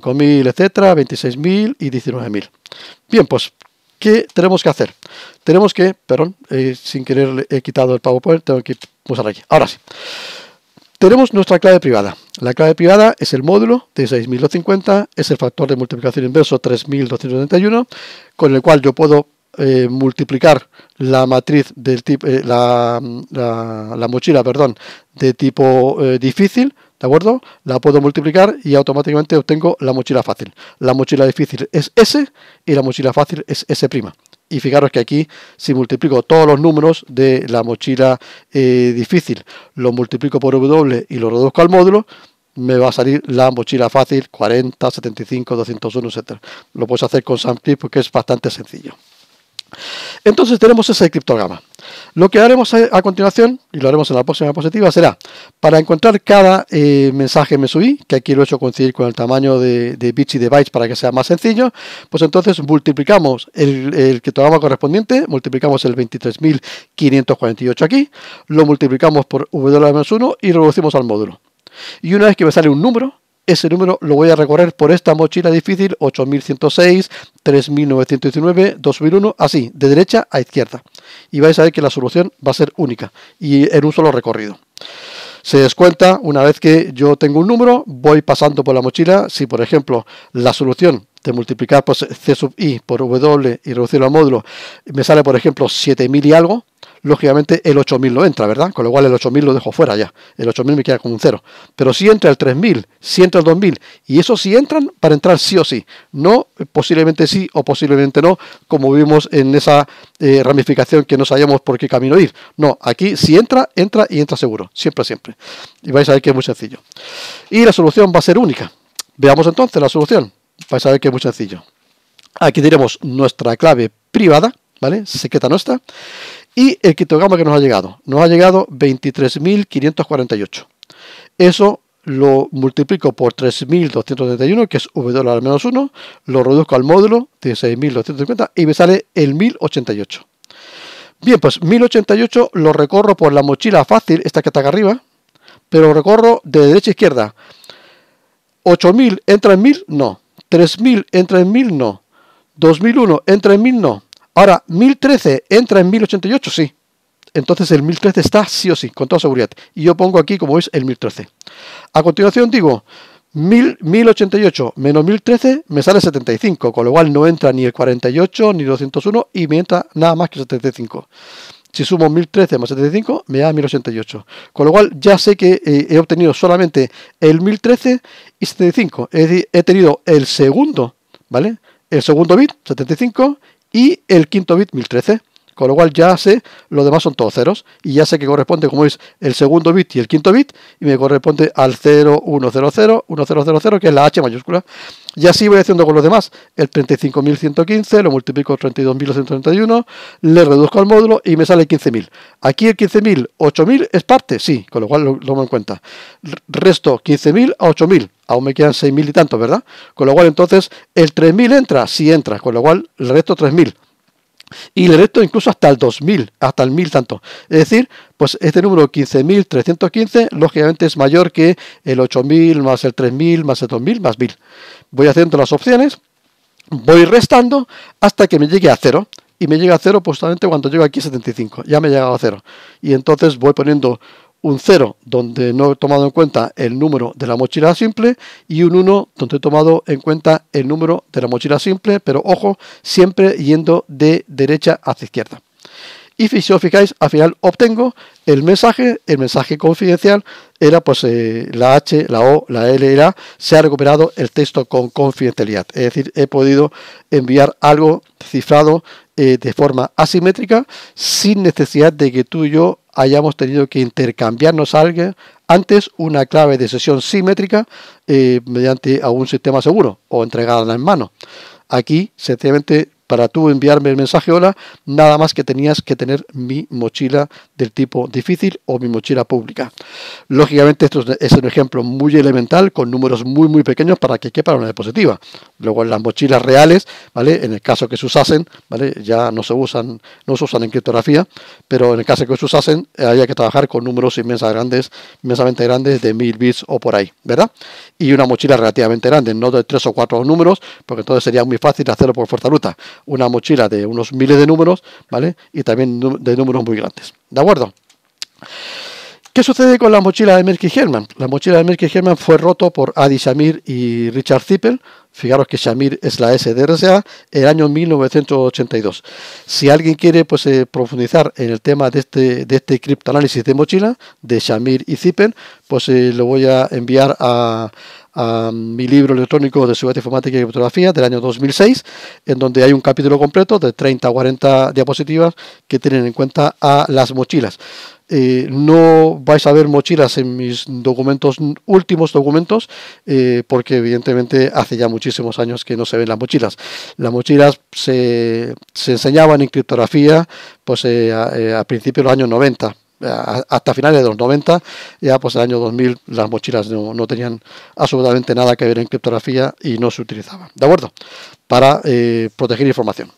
35.000, etcétera, 26.000 y 19.000. Bien, pues ¿qué tenemos que hacer? Tenemos que, perdón, eh, sin querer he quitado el PowerPoint, tengo que Ahora sí. Tenemos nuestra clave privada. La clave privada es el módulo de 6.250, es el factor de multiplicación inverso 3.291 con el cual yo puedo eh, multiplicar la matriz del tipo, eh, la, mochila, perdón, de tipo eh, difícil, ¿de acuerdo? La puedo multiplicar y automáticamente obtengo la mochila fácil. La mochila difícil es S y la mochila fácil es S'. Y fijaros que aquí, si multiplico todos los números de la mochila eh, difícil, lo multiplico por W y lo reduzco al módulo, me va a salir la mochila fácil 40, 75, 201, etc. Lo puedes hacer con Sample porque es bastante sencillo. Entonces tenemos ese criptograma. Lo que haremos a continuación, y lo haremos en la próxima diapositiva, será para encontrar cada eh, mensaje MSUI, que aquí lo he hecho coincidir con el tamaño de, bits y de bytes para que sea más sencillo, pues entonces multiplicamos el, el criptograma correspondiente, multiplicamos el 23.548 aquí, lo multiplicamos por W 1 y reducimos al módulo. Y una vez que me sale un número, ese número lo voy a recorrer por esta mochila difícil 8106, 3919, 2001, así, de derecha a izquierda. Y vais a ver que la solución va a ser única y en un solo recorrido se descuenta una vez que yo tengo un número, voy pasando por la mochila. Si, por ejemplo, la solución de multiplicar por C sub i por W y reducirlo a módulo me sale, por ejemplo, 7000 y algo, lógicamente el 8000 no entra, ¿verdad? Con lo cual el 8000 lo dejo fuera ya. El 8000 me queda con un cero. Pero si entra el 3000, si entra el 2000, y eso sí entran para entrar sí o sí. No eh, posiblemente sí o posiblemente no, como vimos en esa eh, ramificación que no sabíamos por qué camino ir. No, aquí si entra, entra y entra seguro. Siempre, siempre. Y vais a ver que es muy sencillo. Y la solución va a ser única. Veamos entonces la solución. Vais a ver que es muy sencillo. Aquí tenemos nuestra clave privada, ¿vale? Secreta nuestra. Y el quitogama que nos ha llegado, nos ha llegado 23.548. Eso lo multiplico por 3.231, que es W al menos 1, lo reduzco al módulo, de 6.250 y me sale el 1.088. Bien, pues 1.088 lo recorro por la mochila fácil, esta que está acá arriba, pero recorro de derecha a izquierda. 8.000 entra en 1.000, no. 3.000 entra en 1.000, no. 2.001 entra en 1.000, no. Ahora, 1013 entra en 1088, sí. Entonces el 1013 está sí o sí, con toda seguridad. Y yo pongo aquí, como veis, el 1013. A continuación digo, 1088 menos 1013 me sale 75, con lo cual no entra ni el 48 ni 201 y me entra nada más que 75. Si sumo 1013 más 75 me da 1088, con lo cual ya sé que eh, he obtenido solamente el 1013 y 75, es decir, he tenido el segundo, ¿vale? El segundo bit, 75, y el quinto bit 1013. Con lo cual ya sé, los demás son todos ceros. Y ya sé que corresponde, como veis, el segundo bit y el quinto bit, y me corresponde al 0, 1, 1, que es la H mayúscula. Y así voy haciendo con los demás. El 35.115, lo multiplico por 32.131, le reduzco al módulo y me sale 15.000. Aquí el 15.000, 8.000 es parte, sí, con lo cual lo tomo en cuenta. Resto 15.000 a 8.000 aún me quedan 6.000 y tantos, ¿verdad? Con lo cual entonces el 3.000 entra, sí entra, con lo cual el resto 3.000 y le resto incluso hasta el 2000, hasta el 1000 tanto. Es decir, pues este número 15.315 lógicamente es mayor que el 8000 más el 3000 más el 2000 más 1000. Voy haciendo las opciones, voy restando hasta que me llegue a 0. Y me llega a cero justamente cuando llego aquí a 75. Ya me he llegado a cero. Y entonces voy poniendo un 0 donde no he tomado en cuenta el número de la mochila simple y un 1 donde he tomado en cuenta el número de la mochila simple, pero ojo, siempre yendo de derecha hacia izquierda. Y si os fijáis, al final obtengo el mensaje, el mensaje confidencial era pues eh, la H, la O, la L y la A, se ha recuperado el texto con confidencialidad. Es decir, he podido enviar algo cifrado eh, de forma asimétrica sin necesidad de que tú y yo hayamos tenido que intercambiarnos algo, antes una clave de sesión simétrica eh, mediante algún sistema seguro o entregarla en mano. Aquí, sencillamente, para tú enviarme el mensaje hola, nada más que tenías que tener mi mochila del tipo difícil o mi mochila pública. Lógicamente esto es un ejemplo muy elemental con números muy muy pequeños para que quepa una diapositiva. Luego en las mochilas reales, ¿vale? En el caso que se usasen, ¿vale? Ya no se usan, no se usan en criptografía, pero en el caso que se usasen, eh, había que trabajar con números inmensamente grandes, inmensamente grandes de 1000 bits o por ahí, ¿verdad? Y una mochila relativamente grande, no de tres o cuatro números, porque entonces sería muy fácil hacerlo por fuerza bruta una mochila de unos miles de números, ¿vale? Y también de números muy grandes. ¿De acuerdo? ¿Qué sucede con la mochila de Merky Herman? La mochila de Merky Herman fue roto por Adi Shamir y Richard Zippel. Fijaros que Shamir es la SDRSA, el año 1982. Si alguien quiere pues, eh, profundizar en el tema de este, de este criptoanálisis de mochila, de Shamir y Zippel, pues eh, lo voy a enviar a, a mi libro electrónico de seguridad informática y criptografía del año 2006, en donde hay un capítulo completo de 30 o 40 diapositivas que tienen en cuenta a las mochilas. Eh, no vais a ver mochilas en mis documentos últimos documentos eh, porque evidentemente hace ya muchísimos años que no se ven las mochilas las mochilas se, enseñaban en criptografía pues eh, a eh, principios de los años 90 hasta finales de los 90, ya pues el año 2000 las mochilas no, tenían absolutamente nada que ver en criptografía y no se utilizaban, ¿de acuerdo? Para eh, proteger información.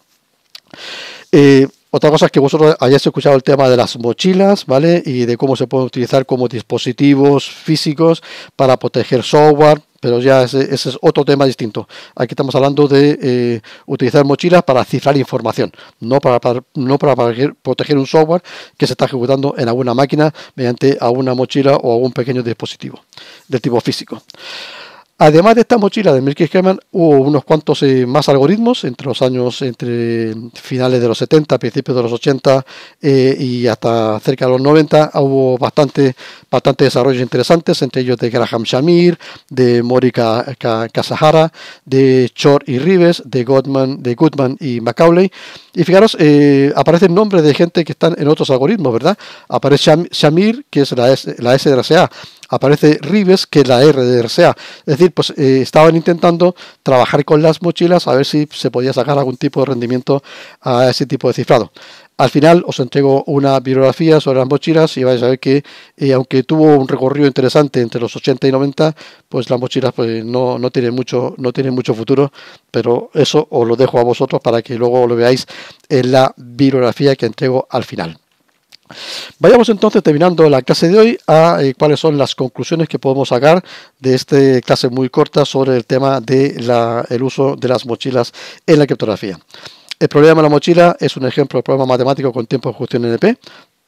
Eh, otra cosa es que vosotros hayáis escuchado el tema de las mochilas, ¿vale? Y de cómo se pueden utilizar como dispositivos físicos para proteger software, pero ya ese, es otro tema distinto. Aquí estamos hablando de eh, utilizar mochilas para cifrar información, no para, no para proteger un software que se está ejecutando en alguna máquina mediante alguna mochila o algún pequeño dispositivo del tipo físico. Además de esta mochila de Milky hubo unos cuantos eh, más algoritmos entre los años, entre finales de los 70, principios de los 80 eh, y hasta cerca de los 90. Hubo bastante, bastante desarrollos interesantes, entre ellos de Graham Shamir, de Mori Kasahara, de Chor y Rives, de Goodman, de Goodman y Macaulay. Y fijaros, eh, aparecen nombres de gente que están en otros algoritmos, ¿verdad? Aparece Shamir, que es la S, la S de la CA aparece Rives, que es la RDRCA. Es decir, pues eh, estaban intentando trabajar con las mochilas a ver si se podía sacar algún tipo de rendimiento a ese tipo de cifrado. Al final os entrego una biografía sobre las mochilas y vais a ver que, eh, aunque tuvo un recorrido interesante entre los 80 y 90, pues las mochilas pues, no, no, tienen mucho, no tienen mucho futuro, pero eso os lo dejo a vosotros para que luego lo veáis en la biografía que entrego al final. Vayamos entonces terminando la clase de hoy a eh, cuáles son las conclusiones que podemos sacar de esta clase muy corta sobre el tema del el uso de las mochilas en la criptografía. El problema de la mochila es un ejemplo de problema matemático con tiempo de cuestión NP,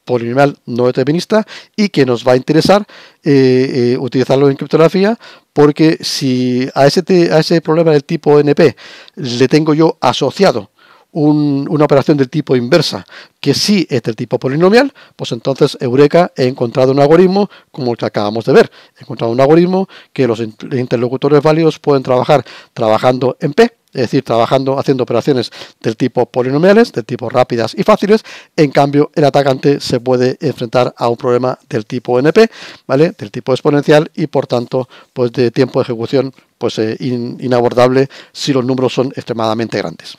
polinomial no determinista y que nos va a interesar eh, eh, utilizarlo en criptografía porque si a ese, a ese problema del tipo NP le tengo yo asociado una operación del tipo inversa, que sí es del tipo polinomial, pues entonces, eureka, he encontrado un algoritmo como el que acabamos de ver. He encontrado un algoritmo que los interlocutores válidos pueden trabajar trabajando en P, es decir, trabajando, haciendo operaciones del tipo polinomiales, del tipo rápidas y fáciles. En cambio, el atacante se puede enfrentar a un problema del tipo NP, ¿vale? Del tipo exponencial y, por tanto, pues de tiempo de ejecución pues eh, inabordable si los números son extremadamente grandes.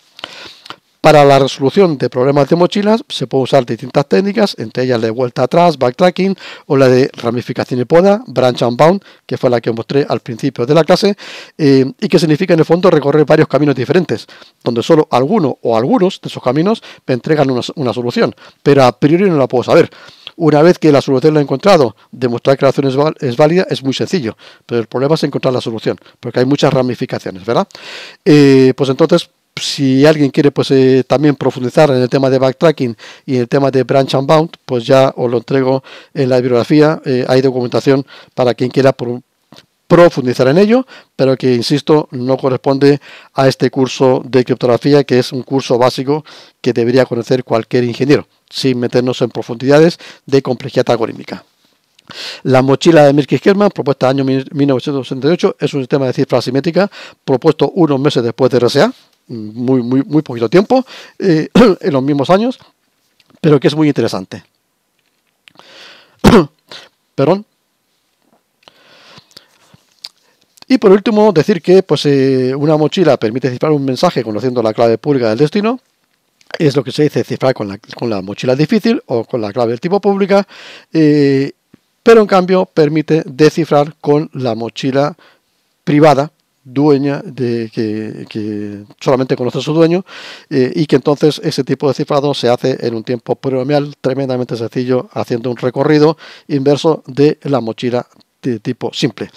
Para la resolución de problemas de mochilas se puede usar distintas técnicas, entre ellas la de vuelta atrás, backtracking o la de ramificación y poda, branch and bound, que fue la que mostré al principio de la clase, eh, y que significa en el fondo recorrer varios caminos diferentes, donde solo alguno o algunos de esos caminos me entregan una, solución, pero a priori no la puedo saber. Una vez que la solución la he encontrado, demostrar que la acción es, válida es muy sencillo, pero el problema es encontrar la solución, porque hay muchas ramificaciones, ¿verdad? Eh, pues entonces si alguien quiere pues, eh, también profundizar en el tema de backtracking y en el tema de branch and bound, pues ya os lo entrego en la bibliografía. Eh, hay documentación para quien quiera profundizar en ello, pero que, insisto, no corresponde a este curso de criptografía, que es un curso básico que debería conocer cualquier ingeniero, sin meternos en profundidades de complejidad algorítmica. La mochila de Mirkis Kerman, propuesta año 1988, es un sistema de cifra simétrica propuesto unos meses después de RSA, muy, muy, muy poquito tiempo, eh, en los mismos años, pero que es muy interesante. Perdón. Y por último, decir que pues, eh, una mochila permite cifrar un mensaje conociendo la clave pública del destino, es lo que se dice cifrar con la, con la, mochila difícil o con la clave del tipo pública, eh, pero en cambio permite descifrar con la mochila privada dueña de que, solamente conoce a su dueño eh, y que entonces ese tipo de cifrado se hace en un tiempo polinomial tremendamente sencillo haciendo un recorrido inverso de la mochila de tipo simple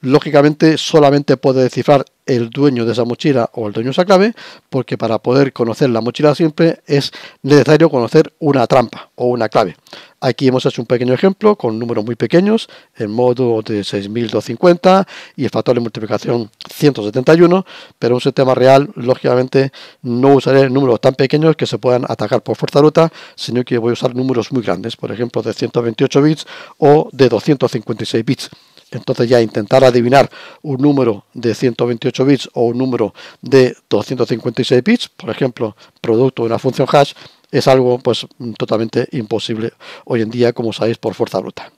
lógicamente solamente puede descifrar el dueño de esa mochila o el dueño de esa clave, porque para poder conocer la mochila siempre es necesario conocer una trampa o una clave. Aquí hemos hecho un pequeño ejemplo con números muy pequeños, el modo de 6250 y el factor de multiplicación 171, pero un sistema real, lógicamente, no usaré números tan pequeños que se puedan atacar por fuerza bruta, sino que voy a usar números muy grandes, por ejemplo, de 128 bits o de 256 bits entonces ya intentar adivinar un número de 128 bits o un número de 256 bits, por ejemplo, producto de una función hash, es algo pues totalmente imposible hoy en día, como sabéis, por fuerza bruta.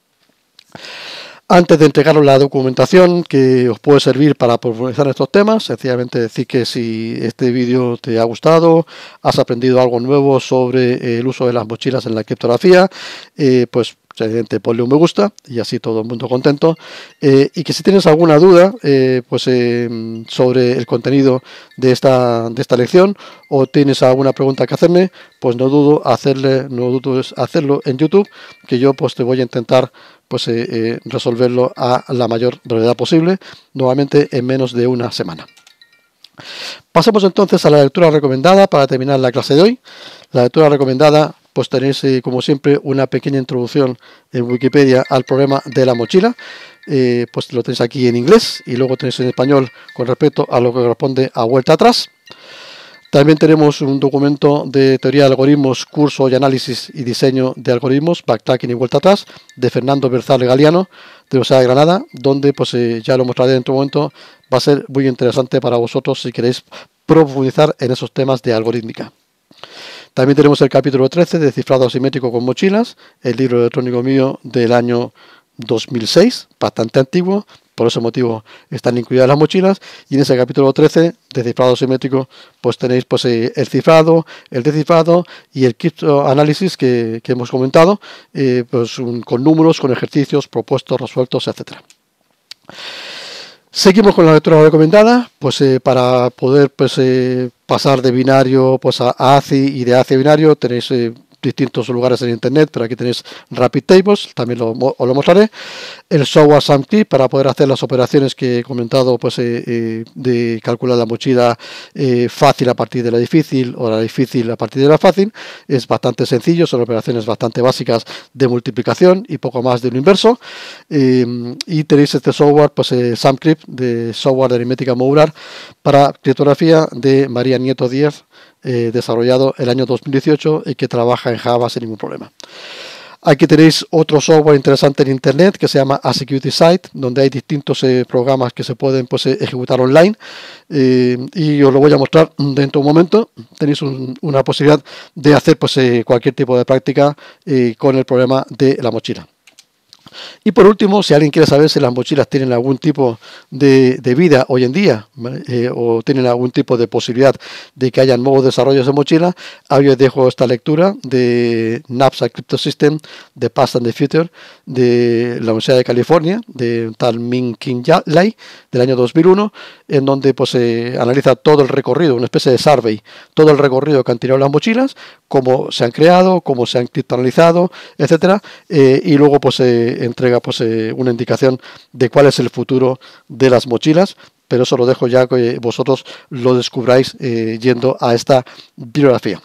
Antes de entregaros la documentación que os puede servir para profundizar estos temas, sencillamente decir que si este vídeo te ha gustado, has aprendido algo nuevo sobre el uso de las mochilas en la criptografía, eh, pues gente ponle un me gusta y así todo el mundo contento. Eh, y que si tienes alguna duda eh, pues, eh, sobre el contenido de esta, de esta lección o tienes alguna pregunta que hacerme, pues no dudo hacerle, no hacerlo en YouTube, que yo pues te voy a intentar pues resolverlo a la mayor brevedad posible, nuevamente en menos de una semana. Pasemos entonces a la lectura recomendada para terminar la clase de hoy. La lectura recomendada pues tenéis eh, como siempre una pequeña introducción en Wikipedia al problema de la mochila. Eh, pues lo tenéis aquí en inglés y luego tenéis en español con respecto a lo que corresponde a vuelta atrás. También tenemos un documento de teoría de algoritmos, curso y análisis y diseño de algoritmos, backtracking y vuelta atrás, de Fernando Berzal Galeano, de Osea de Granada, donde pues eh, ya lo mostraré en otro momento, va a ser muy interesante para vosotros si queréis profundizar en esos temas de algorítmica. También tenemos el capítulo 13 de Cifrado Asimétrico con Mochilas, el libro electrónico mío del año 2006, bastante antiguo, por ese motivo están incluidas las mochilas y en ese capítulo 13 de cifrado pues tenéis pues, eh, el cifrado, el descifrado y el criptoanálisis que, que hemos comentado eh, pues con números, con ejercicios propuestos, resueltos, etc. Seguimos con la lectura recomendada, pues eh, para poder pues, pasar de binario pues, a ACI y de ACI a binario tenéis eh, distintos lugares en internet, pero aquí tenéis Rapid Tables, también os lo mostraré. El software SAMKey para poder hacer las operaciones que he comentado, pues eh, eh, de calcular la mochila eh, fácil a partir de la difícil o la difícil a partir de la fácil. Es bastante sencillo, son operaciones bastante básicas de multiplicación y poco más de un inverso. y tenéis este software, pues SAMCrypt, de software de aritmética modular para criptografía de María Nieto 10, desarrollado el año 2018 y que trabaja en Java sin ningún problema. Aquí tenéis otro software interesante en internet que se llama Asecurity Site, donde hay distintos eh, programas que se pueden pues, eh, ejecutar online. Eh, y os lo voy a mostrar dentro de un momento. Tenéis una posibilidad de hacer pues, cualquier tipo de práctica con el problema de la mochila. Y por último, si alguien quiere saber si las mochilas tienen algún tipo de, vida hoy en día eh, o tienen algún tipo de posibilidad de que haya nuevos desarrollos de mochila, ahí os dejo esta lectura de NAPSA Crypto System, de Past and the Future, de la Universidad de California, de tal Ming King Lai, del año 2001, en donde pues, se analiza todo el recorrido, una especie de survey, todo el recorrido que han tirado las mochilas, cómo se han creado, cómo se han criptoanalizado, etcétera, eh, y luego pues eh, entrega pues, eh, una indicación de cuál es el futuro de las mochilas pero eso lo dejo ya que vosotros lo descubráis eh, yendo a esta biografía.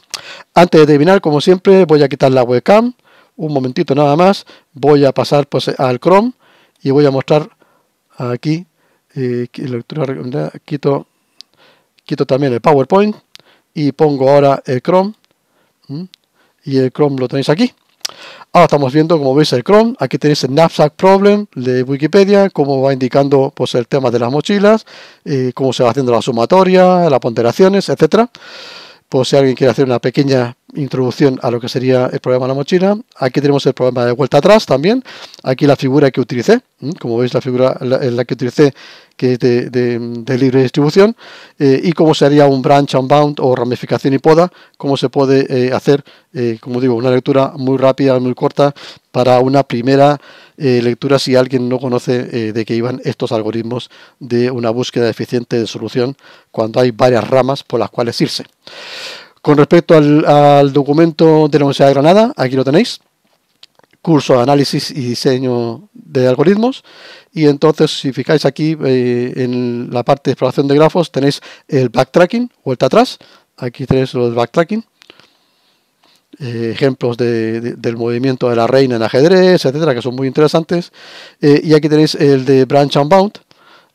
Antes de terminar, como siempre, voy a quitar la webcam, un momentito nada más, voy a pasar pues, al Chrome y voy a mostrar aquí, eh, quito, quito también el PowerPoint y pongo ahora el Chrome y el Chrome lo tenéis aquí. Ahora estamos viendo, como veis, el Chrome. Aquí tenéis el Knapsack Problem de Wikipedia, como va indicando pues, el tema de las mochilas, eh, cómo se va haciendo la sumatoria, las ponderaciones, etc. Pues si alguien quiere hacer una pequeña introducción a lo que sería el programa de la mochila. Aquí tenemos el programa de vuelta atrás también. Aquí la figura que utilicé, como veis la figura en la que utilicé que es de, libre distribución eh, y cómo sería un branch bound o ramificación y poda, cómo se puede eh, hacer, eh, como digo, una lectura muy rápida, muy corta para una primera lectura si alguien no conoce de qué iban estos algoritmos de una búsqueda eficiente de solución cuando hay varias ramas por las cuales irse. Con respecto al, documento de la Universidad de Granada, aquí lo tenéis, curso de análisis y diseño de algoritmos. Y entonces, si fijáis aquí eh, en la parte de exploración de grafos, tenéis el backtracking, vuelta atrás. Aquí tenéis los backtracking. Eh, ejemplos del movimiento de la reina en ajedrez, etcétera, que son muy interesantes. Eh, y aquí tenéis el de branch and bound,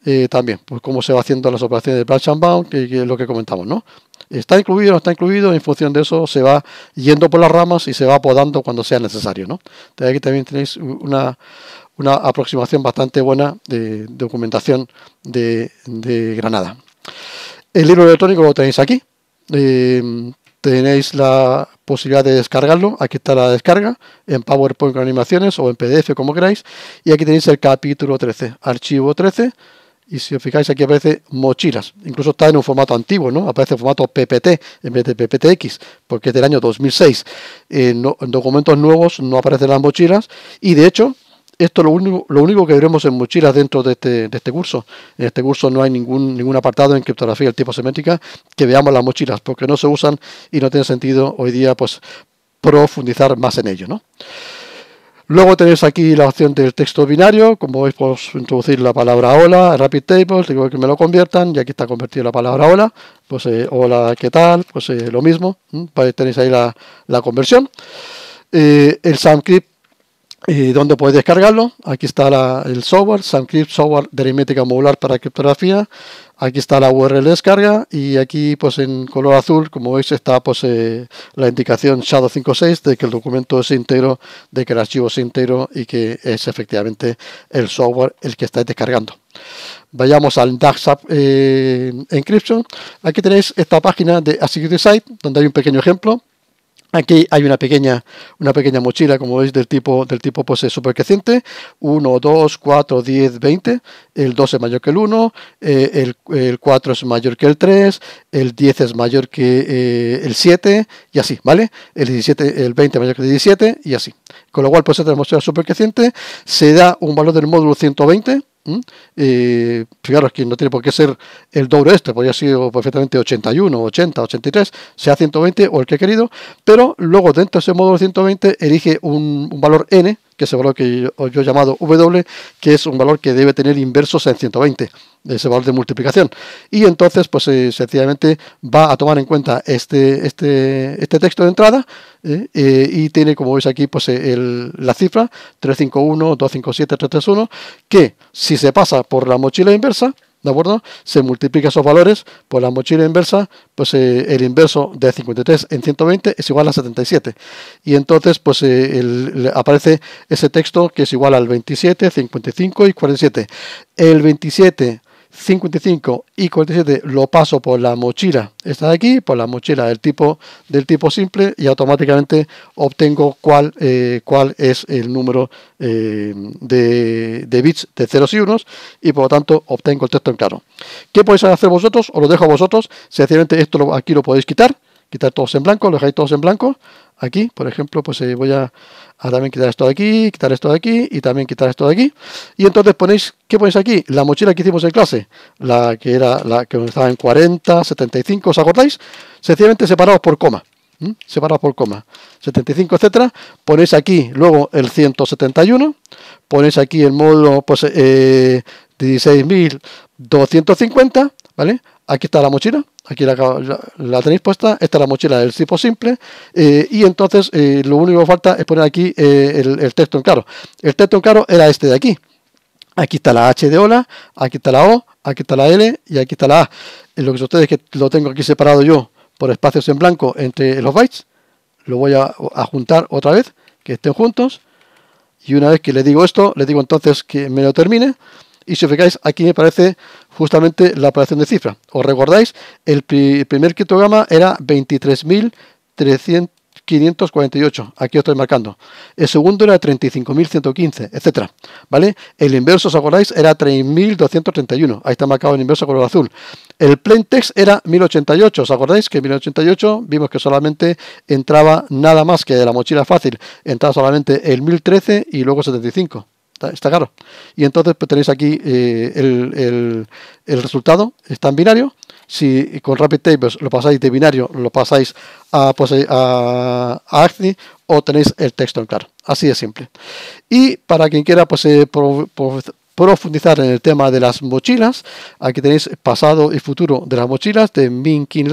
eh, también, pues cómo se va haciendo las operaciones de branch and bound, que, es lo que comentamos, ¿no? Está incluido, no está incluido, en función de eso se va yendo por las ramas y se va podando cuando sea necesario, ¿no? aquí también tenéis una, aproximación bastante buena de, documentación de, Granada. El libro electrónico lo tenéis aquí. Eh, tenéis la posibilidad de descargarlo. Aquí está la descarga en PowerPoint con animaciones o en PDF, como queráis. Y aquí tenéis el capítulo 13, archivo 13 y si os fijáis aquí aparece mochilas, incluso está en un formato antiguo, ¿no? Aparece formato PPT en vez de PPTX, porque es del año 2006. Eh, en documentos nuevos no aparecen las mochilas y de hecho esto es lo único, lo único que veremos en mochilas dentro de este, este curso. En este curso no hay ningún, ningún apartado en criptografía del tipo semétrica que veamos las mochilas, porque no se usan y no tiene sentido hoy día pues profundizar más en ello, ¿no? Luego tenéis aquí la opción del texto binario, como veis, puedo introducir la palabra hola, rapid tables, digo que me lo conviertan, y aquí está convertida la palabra hola, pues eh, hola, ¿qué tal? Pues eh, lo mismo, pues, tenéis ahí la, conversión. Eh, el sanskrit. ¿Y dónde puedes descargarlo? Aquí está el software, SunCrypt Software de Aritmética Modular para Criptografía. Aquí está la URL de descarga y aquí pues en color azul, como veis, está pues eh, la indicación Shadow 5.6 de que el documento es íntegro, de que el archivo es íntegro y que es efectivamente el software el que estáis descargando. Vayamos al DAXAP eh, Encryption. Aquí tenéis esta página de Asecurity Site, donde hay un pequeño ejemplo Aquí hay una pequeña, una pequeña mochila, como veis, del tipo, del tipo super supercreciente. 1, 2, 4, 10, 20. El 2 es mayor que el 1, eh, el, 4 es mayor que el 3, el 10 eh, es mayor que el 7, y así, ¿vale? El, 17, el 20 es mayor que el 17, y así. Con lo cual, pues esta mochila creciente, se da un valor del módulo 120 y eh, fijaros que no tiene por qué ser el doble este, podría ser perfectamente 81, 80, 83, sea 120 o el que he querido, pero luego dentro de ese módulo 120 elige un, un valor n que es valor que yo, he llamado W, que es un valor que debe tener inversos en 120, ese valor de multiplicación. Y entonces, pues eh, sencillamente va a tomar en cuenta este, este, este texto de entrada ¿eh? Eh, y tiene, como veis aquí, pues la cifra 351, 257, 331, que si se pasa por la mochila inversa, ¿de acuerdo? Se multiplica esos valores por la mochila inversa, pues eh, el inverso de 53 en 120 es igual a 77. Y entonces, pues eh, aparece ese texto que es igual al 27, 55 y 47. El 27 55 y 47 lo paso por la mochila esta de aquí, por la mochila del tipo, del tipo simple y automáticamente obtengo cuál, eh, cuál es el número eh, de, de, bits de ceros y unos y por lo tanto obtengo el texto en claro. ¿Qué podéis hacer vosotros? Os lo dejo a vosotros, sencillamente esto aquí lo podéis quitar, quitar todos en blanco, lo dejáis todos en blanco, aquí, por ejemplo, pues eh, voy a, también quitar esto de aquí, quitar esto de aquí y también quitar esto de aquí. Y entonces ponéis, ¿qué ponéis aquí? La mochila que hicimos en clase, la que era la que estaba en 40, 75, ¿os acordáis? Sencillamente separados por coma. Separados por coma, 75, etcétera. Ponéis aquí luego el 171, ponéis aquí el módulo pues, 16.250, eh, ¿vale? Aquí está la mochila, aquí la, tenéis puesta, esta es la mochila del tipo simple, eh, y entonces eh, lo único que falta es poner aquí eh, el, texto en claro. El texto en claro era este de aquí. Aquí está la H de hola, aquí está la O, aquí está la L y aquí está la A. Lo que ustedes que lo tengo aquí separado yo por espacios en blanco entre los bytes. Lo voy a, juntar otra vez, que estén juntos. Y una vez que le digo esto, le digo entonces que me lo termine. Y si os fijáis, aquí me parece justamente la operación de cifra. ¿Os recordáis? El primer criptograma era 23.548. Aquí os estoy marcando. El segundo era 35.115, etcétera. ¿Vale? El inverso, ¿os acordáis? Era 3.231. Ahí está marcado el inverso color azul. El plentex era 1088. ¿Os acordáis que en 1088 vimos que solamente entraba nada más que de la mochila fácil? Entraba solamente el 1013 y luego 75. Está, claro. Y entonces pues, tenéis aquí eh, el, el, resultado, está en binario. Si con Rapid Tables lo pasáis de binario, lo pasáis a, pues, a, a o tenéis el texto en claro. Así de simple. Y para quien quiera pues, eh, profundizar en el tema de las mochilas. Aquí tenéis pasado y futuro de las mochilas de Min Kin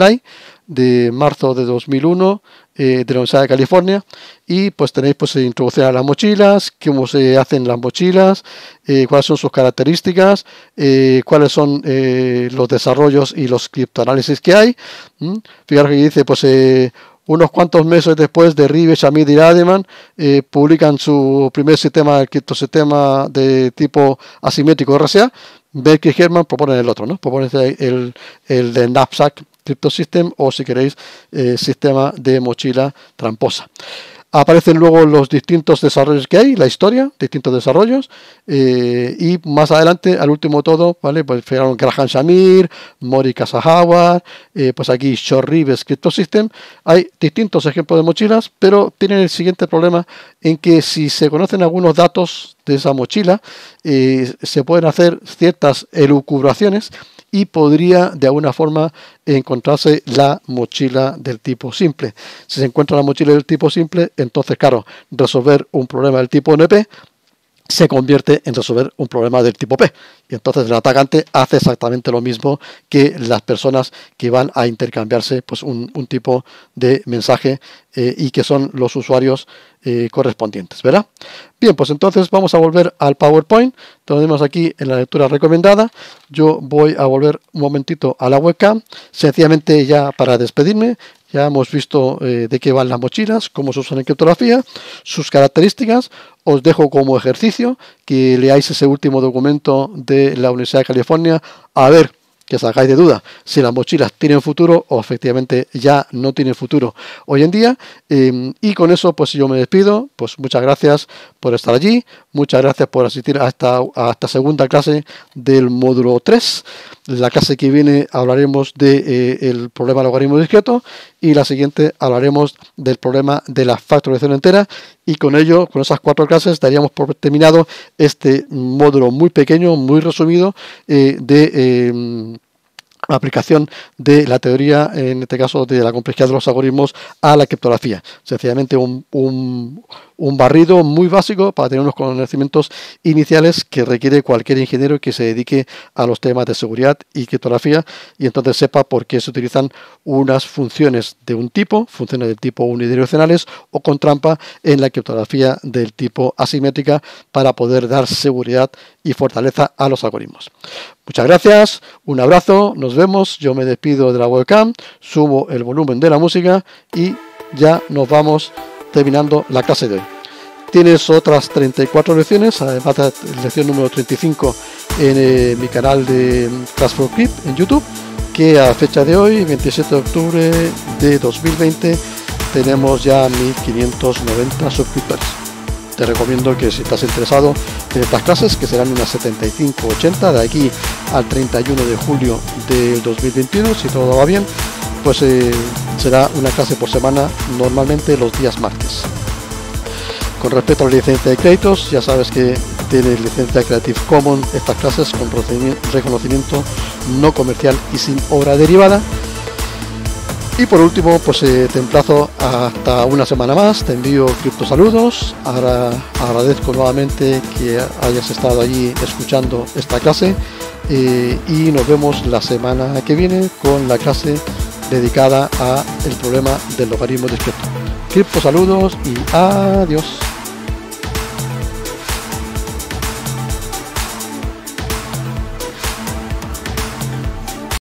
de marzo de 2001, eh, de la Universidad de California y pues tenéis pues eh, introducción a las mochilas, cómo se hacen las mochilas, eh, cuáles son sus características, cuáles son los desarrollos y los criptoanálisis que hay. Fijaros que dice pues unos cuantos meses después de Rive, Shamid y Adleman publican su primer sistema, el criptosistema de tipo asimétrico RSA. Berkeley y Herman proponen el otro, ¿no? Proponen el, el de Knapsack Crypto System o si queréis eh, sistema de mochila tramposa. Aparecen luego los distintos desarrollos que hay, la historia, distintos desarrollos, eh, y más adelante, al último todo, ¿vale? Pues fijaron Graham Shamir, Mori Kasahawa, eh, pues aquí Shorribes Cryptosystem, System. Hay distintos ejemplos de mochilas, pero tienen el siguiente problema en que si se conocen algunos datos de esa mochila, se pueden hacer ciertas elucubraciones y podría de alguna forma encontrarse la mochila del tipo simple. Si se encuentra la mochila del tipo simple, entonces, claro, resolver un problema del tipo NP se convierte en resolver un problema del tipo P. Y entonces el atacante hace exactamente lo mismo que las personas que van a intercambiarse pues, un, tipo de mensaje eh, y que son los usuarios eh, correspondientes, ¿verdad? Bien, pues entonces vamos a volver al PowerPoint. Tenemos aquí en la lectura recomendada. Yo voy a volver un momentito a la webcam, sencillamente ya para despedirme. Ya hemos visto eh, de qué van las mochilas, cómo se usan en criptografía, sus características. Os dejo como ejercicio que leáis ese último documento de la Universidad de California a ver que salgáis de duda si las mochilas tienen futuro o efectivamente ya no tienen futuro hoy en día. Eh, y con eso, pues yo me despido. Pues muchas gracias por estar allí, Muchas gracias por asistir a esta, segunda clase del módulo 3. La clase que viene hablaremos eh, del de, problema logaritmo discreto y la siguiente hablaremos del problema de la factorización entera y con ello, con esas cuatro clases, daríamos por terminado este módulo muy pequeño, muy resumido eh, de... Eh, aplicación de la teoría, en este caso de la complejidad de los algoritmos, a la criptografía. Sencillamente un, barrido muy básico para tener unos conocimientos iniciales que requiere cualquier ingeniero que se dedique a los temas de seguridad y criptografía y entonces sepa por qué se utilizan unas funciones de un tipo, funciones de tipo unidireccionales o con trampa en la criptografía del tipo asimétrica para poder dar seguridad y fortaleza a los algoritmos. Muchas gracias, un abrazo, nos vemos, yo me despido de la webcam, subo el volumen de la música y ya nos vamos terminando la clase de hoy. Tienes otras 34 lecciones, además de la lección número 35 en eh, mi canal de Class for Clip en YouTube, que a fecha de hoy, 27 de octubre de 2020, tenemos ya 1590 suscriptores te recomiendo que si estás interesado en estas clases, que serán unas 75-80 de aquí al 31 de julio del 2021, si todo va bien, pues eh, será una clase por semana normalmente los días martes. Con respecto a la licencia de créditos, ya sabes que tiene licencia Creative Commons estas clases con reconocimiento no comercial y sin obra derivada. Y por último, pues eh, te emplazo hasta una semana más, te envío criptosaludos, ahora agradezco nuevamente que hayas estado allí escuchando esta clase eh, y nos vemos la semana que viene con la clase dedicada al problema del logaritmo discreto. Criptosaludos y adiós.